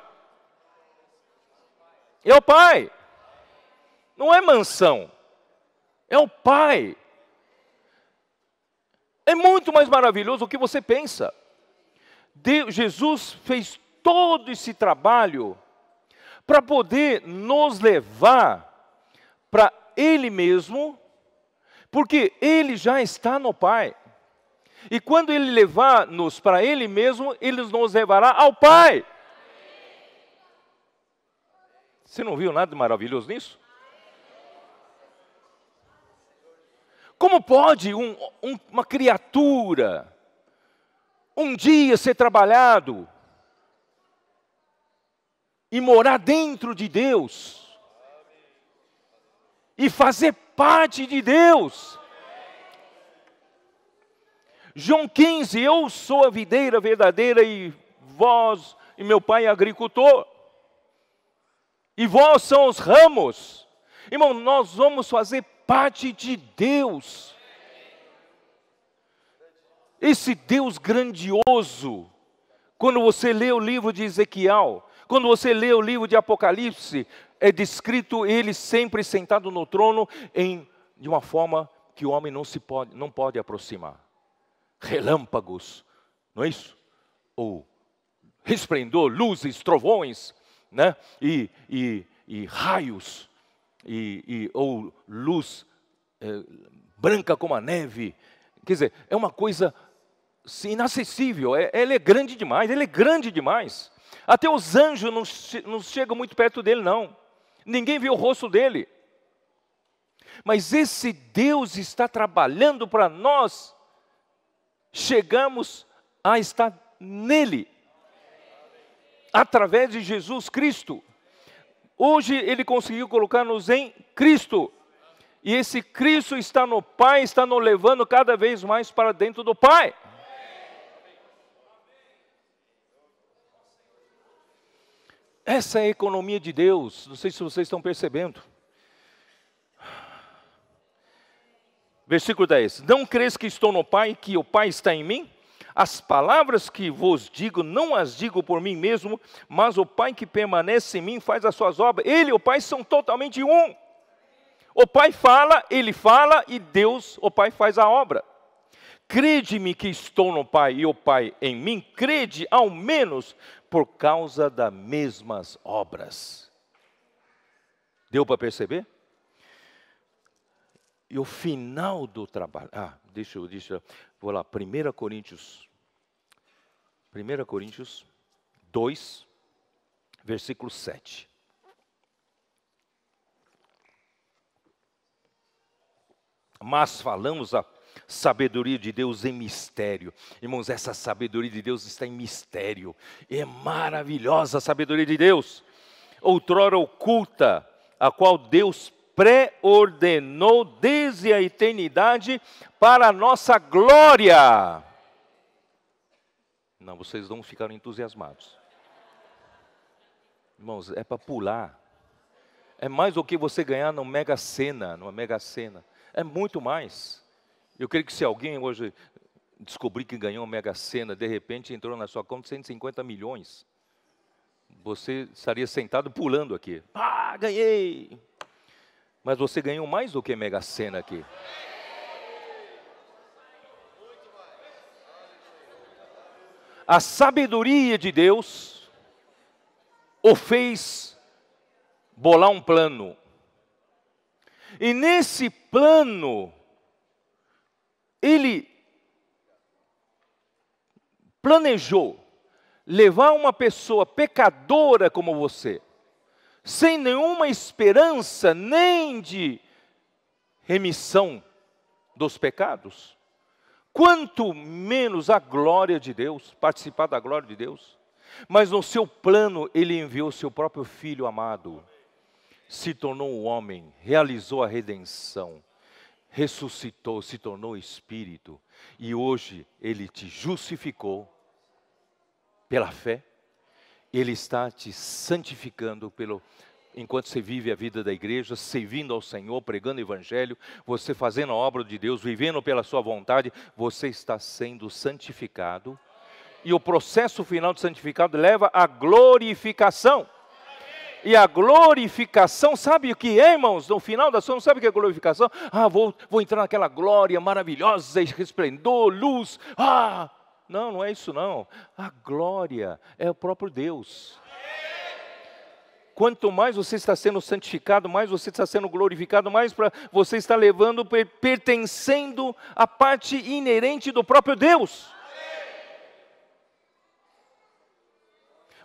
É o Pai. Não é mansão, é o Pai. É muito mais maravilhoso do que você pensa. Jesus fez todo esse trabalho para poder nos levar para Ele mesmo, porque Ele já está no Pai. E quando Ele levar-nos para Ele mesmo, Ele nos levará ao Pai. Você não viu nada de maravilhoso nisso? Como pode um, um, uma criatura um dia ser trabalhado e morar dentro de Deus e fazer parte de Deus? João 15, eu sou a videira verdadeira e vós e meu pai é agricultor. E vós são os ramos. Irmão, nós vamos fazer parte de Deus. Esse Deus grandioso, quando você lê o livro de Ezequiel, quando você lê o livro de Apocalipse, é descrito ele sempre sentado no trono em, de uma forma que o homem não se pode, não pode aproximar. Relâmpagos, não é isso? Ou resplendor, luzes, trovões, né? e, e, e raios e, e ou luz é, branca como a neve. Quer dizer, é uma coisa assim, inacessível, é, ele é grande demais, ele é grande demais. Até os anjos não, não chegam muito perto dele, não. Ninguém vê o rosto dele. Mas esse Deus está trabalhando para nós chegamos a estar nele, através de Jesus Cristo. Hoje ele conseguiu colocar-nos em Cristo. E esse Cristo está no Pai, está nos levando cada vez mais para dentro do Pai. Essa é a economia de Deus. Não sei se vocês estão percebendo. Versículo 10: Não crês que estou no Pai, e que o Pai está em mim? As palavras que vos digo, não as digo por mim mesmo, mas o Pai que permanece em mim faz as suas obras. Ele e o Pai são totalmente um. O Pai fala, ele fala e Deus, o Pai, faz a obra. Crede-me que estou no Pai e o Pai em mim, crede ao menos por causa das mesmas obras. Deu para perceber? E o final do trabalho, ah, deixa eu, deixa eu, vou lá, 1 Coríntios, 1 Coríntios 2, versículo 7. Mas falamos a sabedoria de Deus em mistério. Irmãos, essa sabedoria de Deus está em mistério. É maravilhosa a sabedoria de Deus. Outrora oculta, a qual Deus preordenou desde a eternidade para a nossa glória. Não, vocês não ficaram entusiasmados. Irmãos, é para pular. É mais do que você ganhar numa mega cena, numa mega cena. É muito mais. Eu creio que se alguém hoje descobrir que ganhou uma mega cena, de repente entrou na sua conta 150 milhões, você estaria sentado pulando aqui. Ah, ganhei! Mas você ganhou mais do que Mega Sena aqui. A sabedoria de Deus o fez bolar um plano. E nesse plano, ele planejou levar uma pessoa pecadora como você sem nenhuma esperança nem de remissão dos pecados, quanto menos a glória de Deus, participar da glória de Deus. Mas no seu plano, ele enviou seu próprio filho amado, se tornou um homem, realizou a redenção, ressuscitou, se tornou espírito, e hoje ele te justificou pela fé ele está te santificando pelo enquanto você vive a vida da igreja, servindo ao Senhor, pregando o evangelho, você fazendo a obra de Deus, vivendo pela sua vontade, você está sendo santificado. E o processo final de santificado leva à glorificação. E a glorificação, sabe o que é, irmãos? No final da sua, não sabe o que é glorificação? Ah, vou, vou entrar naquela glória maravilhosa, resplendor, luz. Ah, não, não é isso não. A glória é o próprio Deus. Quanto mais você está sendo santificado, mais você está sendo glorificado, mais para você está levando, pertencendo à parte inerente do próprio Deus.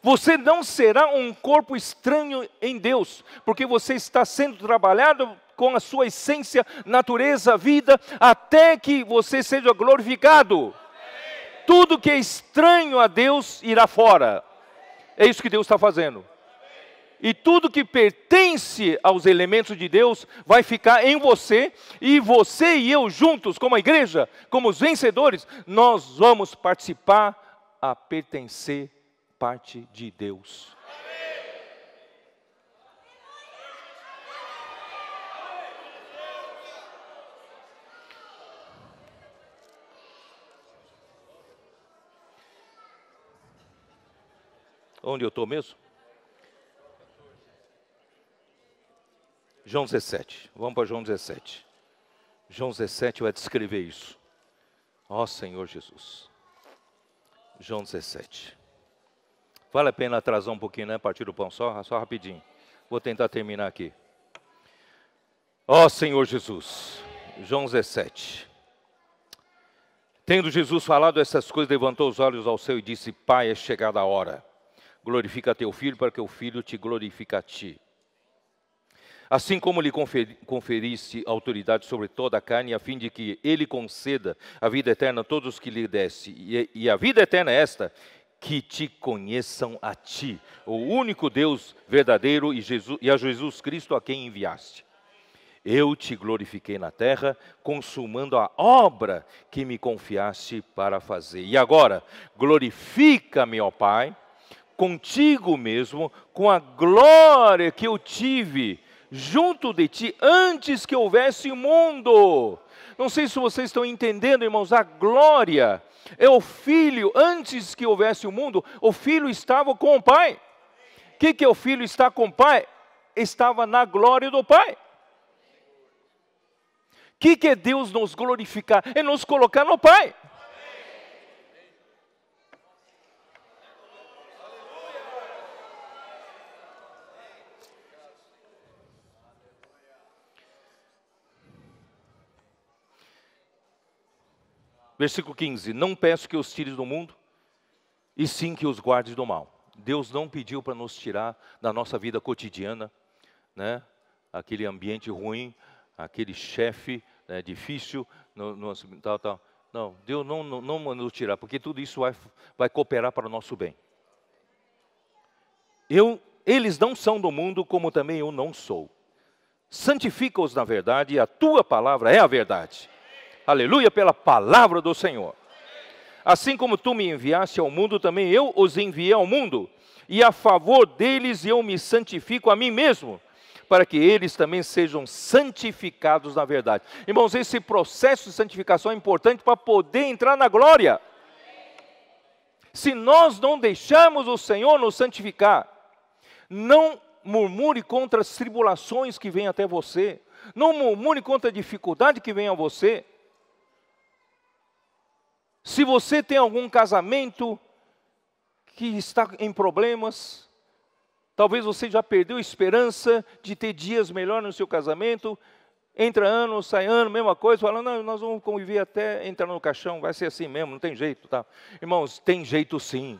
Você não será um corpo estranho em Deus, porque você está sendo trabalhado com a sua essência, natureza, vida, até que você seja glorificado tudo que é estranho a Deus irá fora. É isso que Deus está fazendo. E tudo que pertence aos elementos de Deus vai ficar em você, e você e eu juntos, como a igreja, como os vencedores, nós vamos participar a pertencer parte de Deus. Amém. Onde eu estou mesmo? João 17. Vamos para João 17. João 17 vai descrever isso. Ó oh, Senhor Jesus. João 17. Vale a pena atrasar um pouquinho, né? Partir do pão só, só rapidinho. Vou tentar terminar aqui. Ó oh, Senhor Jesus. João 17. Tendo Jesus falado essas coisas, levantou os olhos ao céu e disse: Pai, é chegada a hora. Glorifica teu filho para que o filho te glorifique a ti. Assim como lhe conferisse autoridade sobre toda a carne, a fim de que ele conceda a vida eterna a todos que lhe desse. E, e a vida eterna é esta, que te conheçam a ti, o único Deus verdadeiro e, Jesus, e a Jesus Cristo a quem enviaste. Eu te glorifiquei na terra, consumando a obra que me confiaste para fazer. E agora, glorifica-me, ó Pai, contigo mesmo com a glória que eu tive junto de ti antes que houvesse mundo. Não sei se vocês estão entendendo, irmãos, a glória é o filho, antes que houvesse o mundo, o filho estava com o pai. O que, que é o filho está com o pai? Estava na glória do pai. O que, que é Deus nos glorificar? É nos colocar no pai. Versículo 15: Não peço que os tires do mundo, e sim que os guardes do mal. Deus não pediu para nos tirar da nossa vida cotidiana, né? aquele ambiente ruim, aquele chefe né, difícil, no, no, tal, tal. Não, Deus não, não, não nos tirar, porque tudo isso vai, vai cooperar para o nosso bem. Eu, eles não são do mundo, como também eu não sou. Santifica-os na verdade, e a tua palavra é a verdade. Aleluia pela palavra do Senhor. Assim como tu me enviaste ao mundo, também eu os enviei ao mundo, e a favor deles eu me santifico a mim mesmo, para que eles também sejam santificados na verdade. Irmãos, esse processo de santificação é importante para poder entrar na glória. Se nós não deixarmos o Senhor nos santificar, não murmure contra as tribulações que vêm até você, não murmure contra a dificuldade que vem a você, se você tem algum casamento que está em problemas, talvez você já perdeu a esperança de ter dias melhores no seu casamento, entra ano, sai ano, mesma coisa, falando, nós vamos conviver até entrar no caixão, vai ser assim mesmo, não tem jeito, tá? Irmãos, tem jeito sim.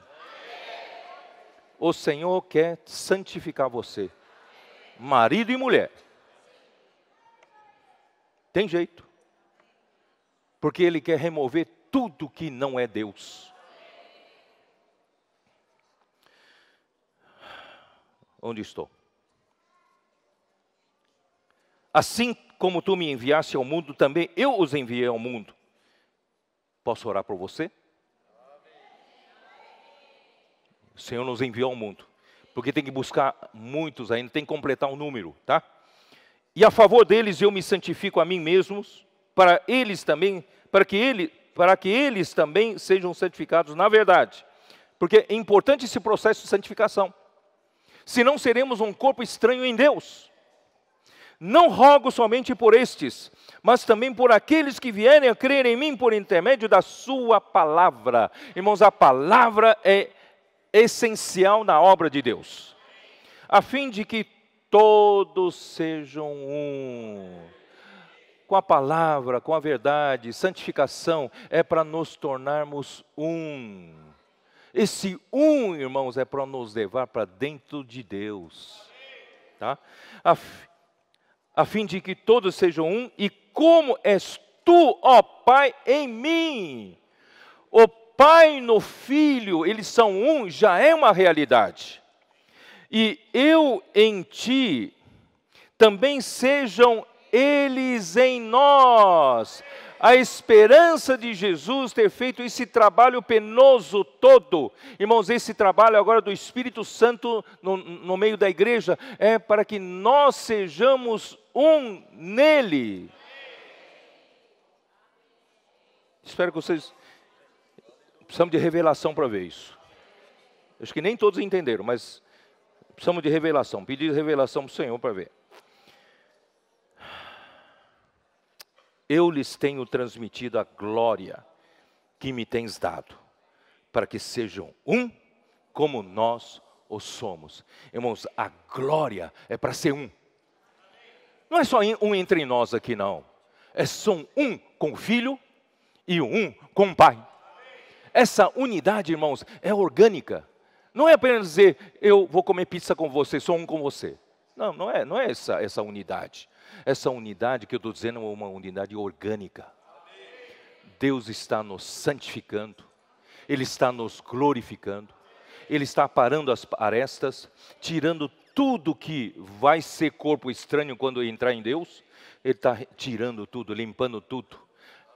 O Senhor quer santificar você, marido e mulher. Tem jeito. Porque Ele quer remover tudo que não é Deus. Onde estou? Assim como tu me enviaste ao mundo, também eu os enviei ao mundo. Posso orar por você? O Senhor nos enviou ao mundo. Porque tem que buscar muitos ainda, tem que completar o um número, tá? E a favor deles eu me santifico a mim mesmos, para eles também, para que ele, para que eles também sejam santificados na verdade. Porque é importante esse processo de santificação. Senão seremos um corpo estranho em Deus. Não rogo somente por estes, mas também por aqueles que vierem a crer em mim por intermédio da sua palavra. Irmãos, a palavra é essencial na obra de Deus, a fim de que todos sejam um com a palavra, com a verdade, santificação é para nos tornarmos um. Esse um, irmãos, é para nos levar para dentro de Deus, tá? A, a fim de que todos sejam um, e como és tu, ó Pai, em mim. O Pai no Filho, eles são um, já é uma realidade. E eu em ti, também sejam eles em nós. A esperança de Jesus ter feito esse trabalho penoso todo, irmãos, esse trabalho agora do Espírito Santo no, no meio da igreja, é para que nós sejamos um nele. Espero que vocês. Precisamos de revelação para ver isso. Acho que nem todos entenderam, mas precisamos de revelação. Pedir revelação para o Senhor para ver. eu lhes tenho transmitido a glória que me tens dado, para que sejam um como nós o somos. Irmãos, a glória é para ser um. Não é só um entre nós aqui, não. É só um com o filho e um com o pai. Essa unidade, irmãos, é orgânica. Não é apenas dizer, eu vou comer pizza com você, sou um com você. Não, não é, não é essa, essa unidade. Essa unidade que eu estou dizendo é uma unidade orgânica. Deus está nos santificando, Ele está nos glorificando, Ele está parando as arestas, tirando tudo que vai ser corpo estranho quando entrar em Deus, Ele está tirando tudo, limpando tudo,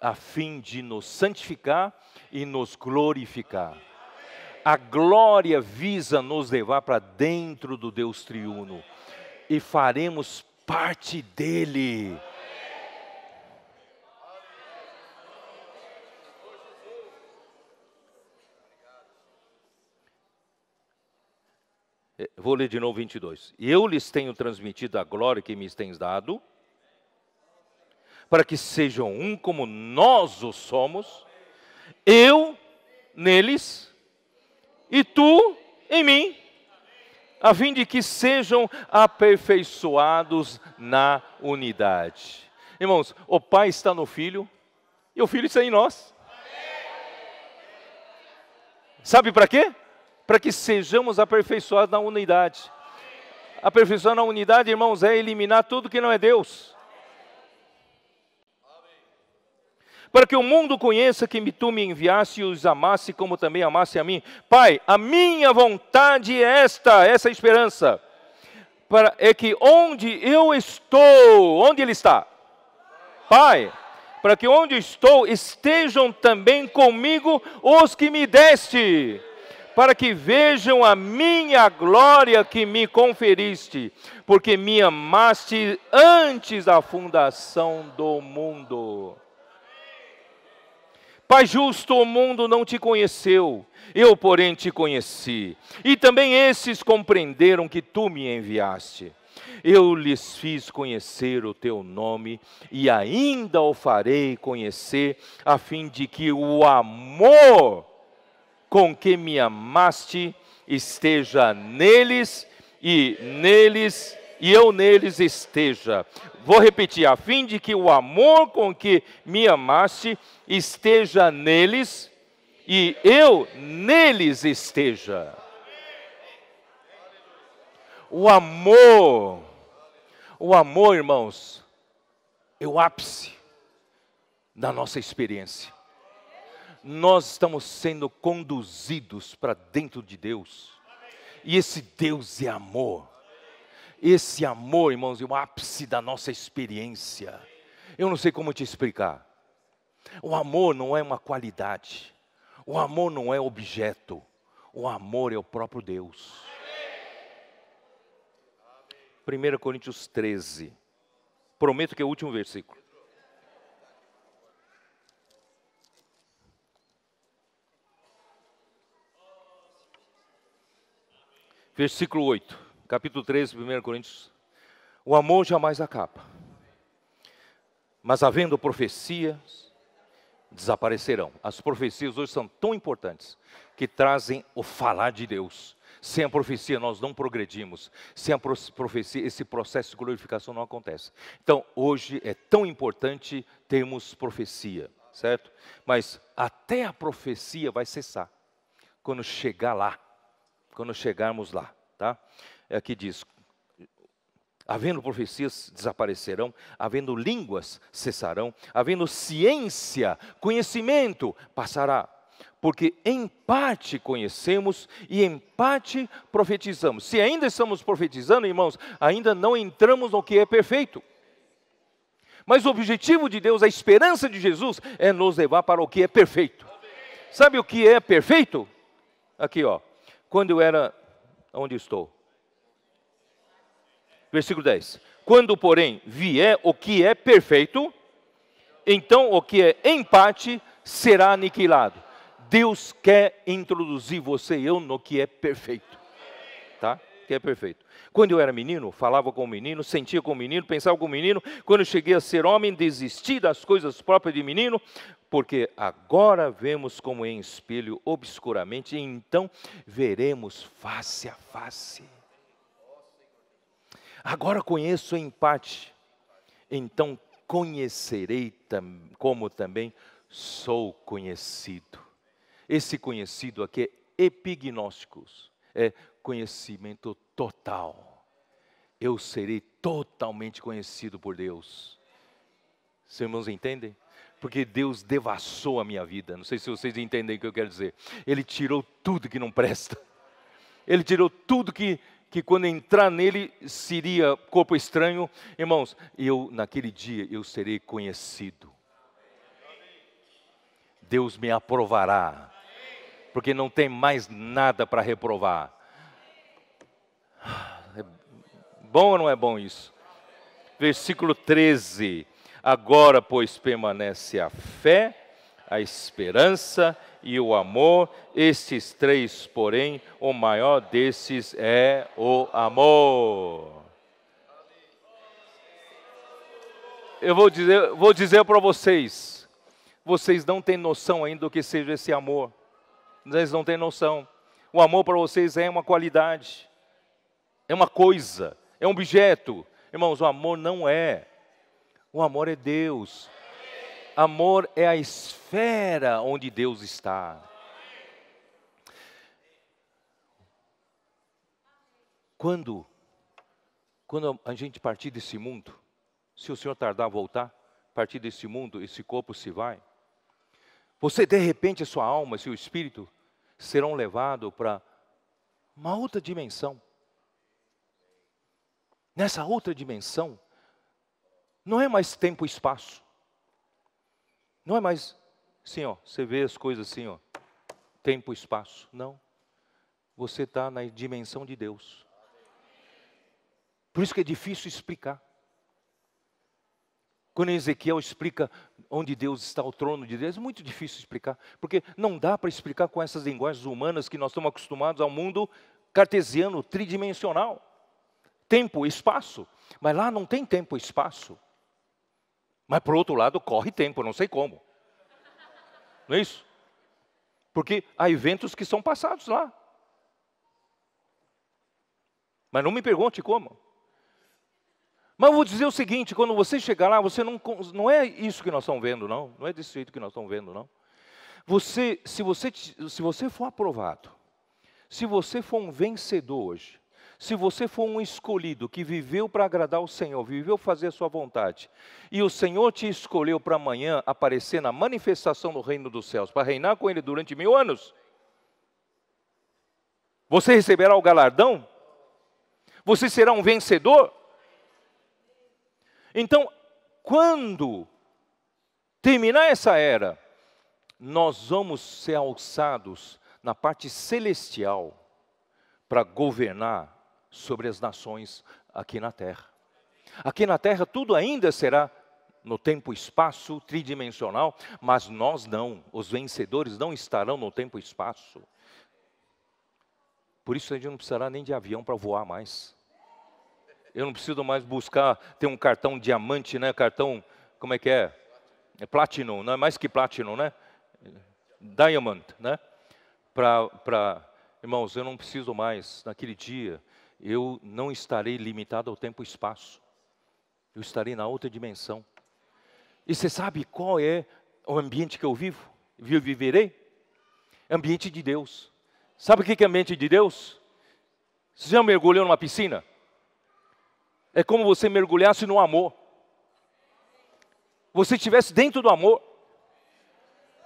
a fim de nos santificar e nos glorificar. A glória visa nos levar para dentro do Deus triuno e faremos parte dele. É, vou ler de novo 22. Eu lhes tenho transmitido a glória que me tens dado, para que sejam um como nós o somos, eu neles e tu em mim a fim de que sejam aperfeiçoados na unidade. Irmãos, o Pai está no Filho e o Filho está em nós. Sabe para quê? Para que sejamos aperfeiçoados na unidade. Aperfeiçoar na unidade, irmãos, é eliminar tudo que não é Deus. para que o mundo conheça que tu me enviaste e os amasse como também amasse a mim. Pai, a minha vontade é esta, essa é esperança, para, é que onde eu estou, onde Ele está? Pai, para que onde estou estejam também comigo os que me deste para que vejam a minha glória que me conferiste, porque me amaste antes da fundação do mundo. Pai justo, o mundo não te conheceu, eu, porém, te conheci. E também esses compreenderam que tu me enviaste. Eu lhes fiz conhecer o teu nome e ainda o farei conhecer, a fim de que o amor com que me amaste esteja neles e neles e eu neles esteja. Vou repetir, a fim de que o amor com que me amaste esteja neles e eu neles esteja. O amor, o amor, irmãos, é o ápice da nossa experiência. Nós estamos sendo conduzidos para dentro de Deus, e esse Deus é amor. Esse amor, irmãos, é o ápice da nossa experiência. Eu não sei como te explicar. O amor não é uma qualidade. O amor não é objeto. O amor é o próprio Deus. 1 Coríntios 13. Prometo que é o último versículo. Versículo 8 capítulo 13, 1 Coríntios. O amor jamais acaba, mas havendo profecias, desaparecerão. As profecias hoje são tão importantes que trazem o falar de Deus. Sem a profecia nós não progredimos. Sem a profecia esse processo de glorificação não acontece. Então, hoje é tão importante termos profecia, certo? Mas até a profecia vai cessar quando chegar lá, quando chegarmos lá, tá? aqui é diz: havendo profecias desaparecerão, havendo línguas cessarão, havendo ciência, conhecimento passará. Porque em parte conhecemos e em parte profetizamos. Se ainda estamos profetizando, irmãos, ainda não entramos no que é perfeito. Mas o objetivo de Deus, a esperança de Jesus, é nos levar para o que é perfeito. Sabe o que é perfeito? Aqui, ó. Quando eu era onde estou, Versículo 10. Quando, porém, vier o que é perfeito, então o que é em parte será aniquilado. Deus quer introduzir você e eu no que é perfeito. Tá? Que é perfeito. Quando eu era menino, falava com o menino, sentia com o menino, pensava com o menino. Quando eu cheguei a ser homem, desisti das coisas próprias de menino, porque agora vemos como é em espelho obscuramente, e então veremos face a face. Agora conheço em parte, então conhecerei tam, como também sou conhecido. Esse conhecido aqui é epignósticos, é conhecimento total. Eu serei totalmente conhecido por Deus. Seus irmãos entendem? Porque Deus devassou a minha vida. Não sei se vocês entendem o que eu quero dizer. Ele tirou tudo que não presta. Ele tirou tudo que que quando entrar nele seria corpo estranho, irmãos, eu naquele dia eu serei conhecido. Deus me aprovará, porque não tem mais nada para reprovar. É bom ou não é bom isso? Versículo 13. Agora, pois, permanece a fé, a esperança e e o amor. Esses três, porém, o maior desses é o amor. Eu vou dizer, vou dizer para vocês, vocês não têm noção ainda do que seja esse amor. Vocês não têm noção. O amor para vocês é uma qualidade, é uma coisa, é um objeto. Irmãos, o amor não é. O amor é Deus. Amor é a esfera onde Deus está. Quando, quando a gente partir desse mundo, se o Senhor tardar a voltar, partir desse mundo, esse corpo se vai. Você, de repente, sua alma, seu espírito serão levados para uma outra dimensão. Nessa outra dimensão, não é mais tempo e espaço. Não é mais assim, ó, você vê as coisas assim, ó, tempo, espaço. Não. Você está na dimensão de Deus. Por isso que é difícil explicar. Quando Ezequiel explica onde Deus está, o trono de Deus, é muito difícil explicar, porque não dá para explicar com essas linguagens humanas que nós estamos acostumados ao mundo cartesiano, tridimensional. Tempo, espaço. Mas lá não tem tempo e espaço. Mas, por outro lado, corre tempo, não sei como. Não é isso? Porque há eventos que são passados lá. Mas não me pergunte como. Mas eu vou dizer o seguinte: quando você chegar lá, você não, não é isso que nós estamos vendo, não. Não é desse jeito que nós estamos vendo, não. Você, se você, se você for aprovado, se você for um vencedor hoje, se você for um escolhido que viveu para agradar o Senhor, viveu fazer a sua vontade, e o Senhor te escolheu para amanhã aparecer na manifestação do reino dos céus, para reinar com Ele durante mil anos, você receberá o galardão? Você será um vencedor? Então, quando terminar essa era, nós vamos ser alçados na parte celestial para governar sobre as nações aqui na terra. Aqui na terra tudo ainda será no tempo e espaço tridimensional, mas nós não, os vencedores não estarão no tempo e espaço. Por isso a gente não precisará nem de avião para voar mais. Eu não preciso mais buscar ter um cartão diamante, né? Cartão, como é que é? É platinum, não é mais que platinum, né? Diamond, né? Para, irmãos, eu não preciso mais naquele dia eu não estarei limitado ao tempo e espaço. Eu estarei na outra dimensão. E você sabe qual é o ambiente que eu vivo? Eu viverei? Ambiente de Deus. Sabe o que é ambiente de Deus? Você já mergulhou numa piscina? É como você mergulhasse no amor. Você estivesse dentro do amor.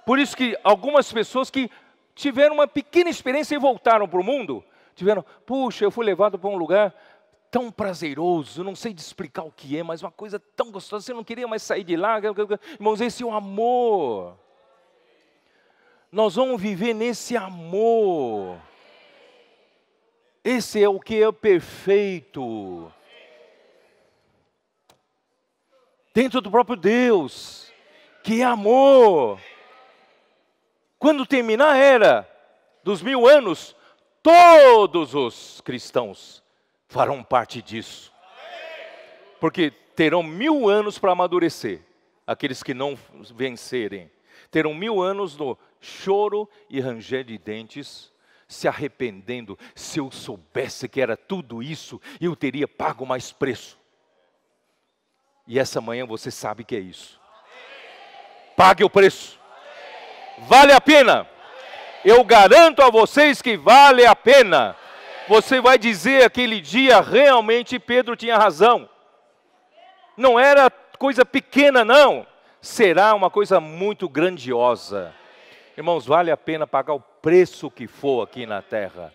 Por isso que algumas pessoas que tiveram uma pequena experiência e voltaram para o mundo, tiveram, puxa, eu fui levado para um lugar tão prazeroso, não sei explicar o que é, mas uma coisa tão gostosa, você não queria mais sair de lá. Irmãos, esse é o amor. Nós vamos viver nesse amor. Esse é o que é perfeito. Dentro do próprio Deus, que é amor. Quando terminar a era dos mil anos, Todos os cristãos farão parte disso. Porque terão mil anos para amadurecer, aqueles que não vencerem. Terão mil anos no choro e ranger de dentes, se arrependendo. Se eu soubesse que era tudo isso, eu teria pago mais preço. E essa manhã você sabe que é isso. Pague o preço. Vale a pena. Eu garanto a vocês que vale a pena. Você vai dizer aquele dia realmente Pedro tinha razão. Não era coisa pequena, não. Será uma coisa muito grandiosa. Irmãos, vale a pena pagar o preço que for aqui na terra.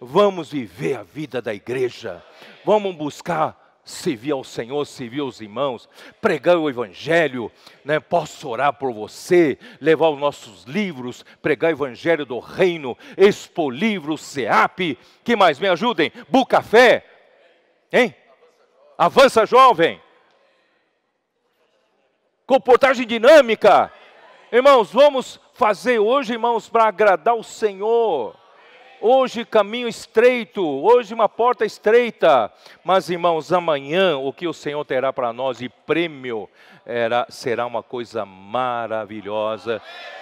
Vamos viver a vida da igreja. Vamos buscar servir ao Senhor, servir aos irmãos, pregar o Evangelho, né? posso orar por você, levar os nossos livros, pregar o Evangelho do Reino, Expo Livros, CEAP, que mais? Me ajudem, Bucafé, hein? Avança Jovem, comportagem dinâmica, irmãos, vamos fazer hoje, irmãos, para agradar o Senhor hoje caminho estreito, hoje uma porta estreita, mas irmãos, amanhã o que o Senhor terá para nós de prêmio era, será uma coisa maravilhosa,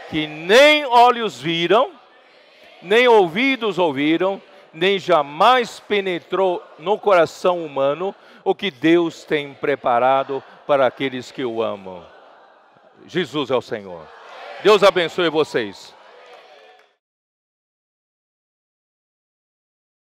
que nem olhos viram, nem ouvidos ouviram, nem jamais penetrou no coração humano o que Deus tem preparado para aqueles que o amam. Jesus é o Senhor. Deus abençoe vocês.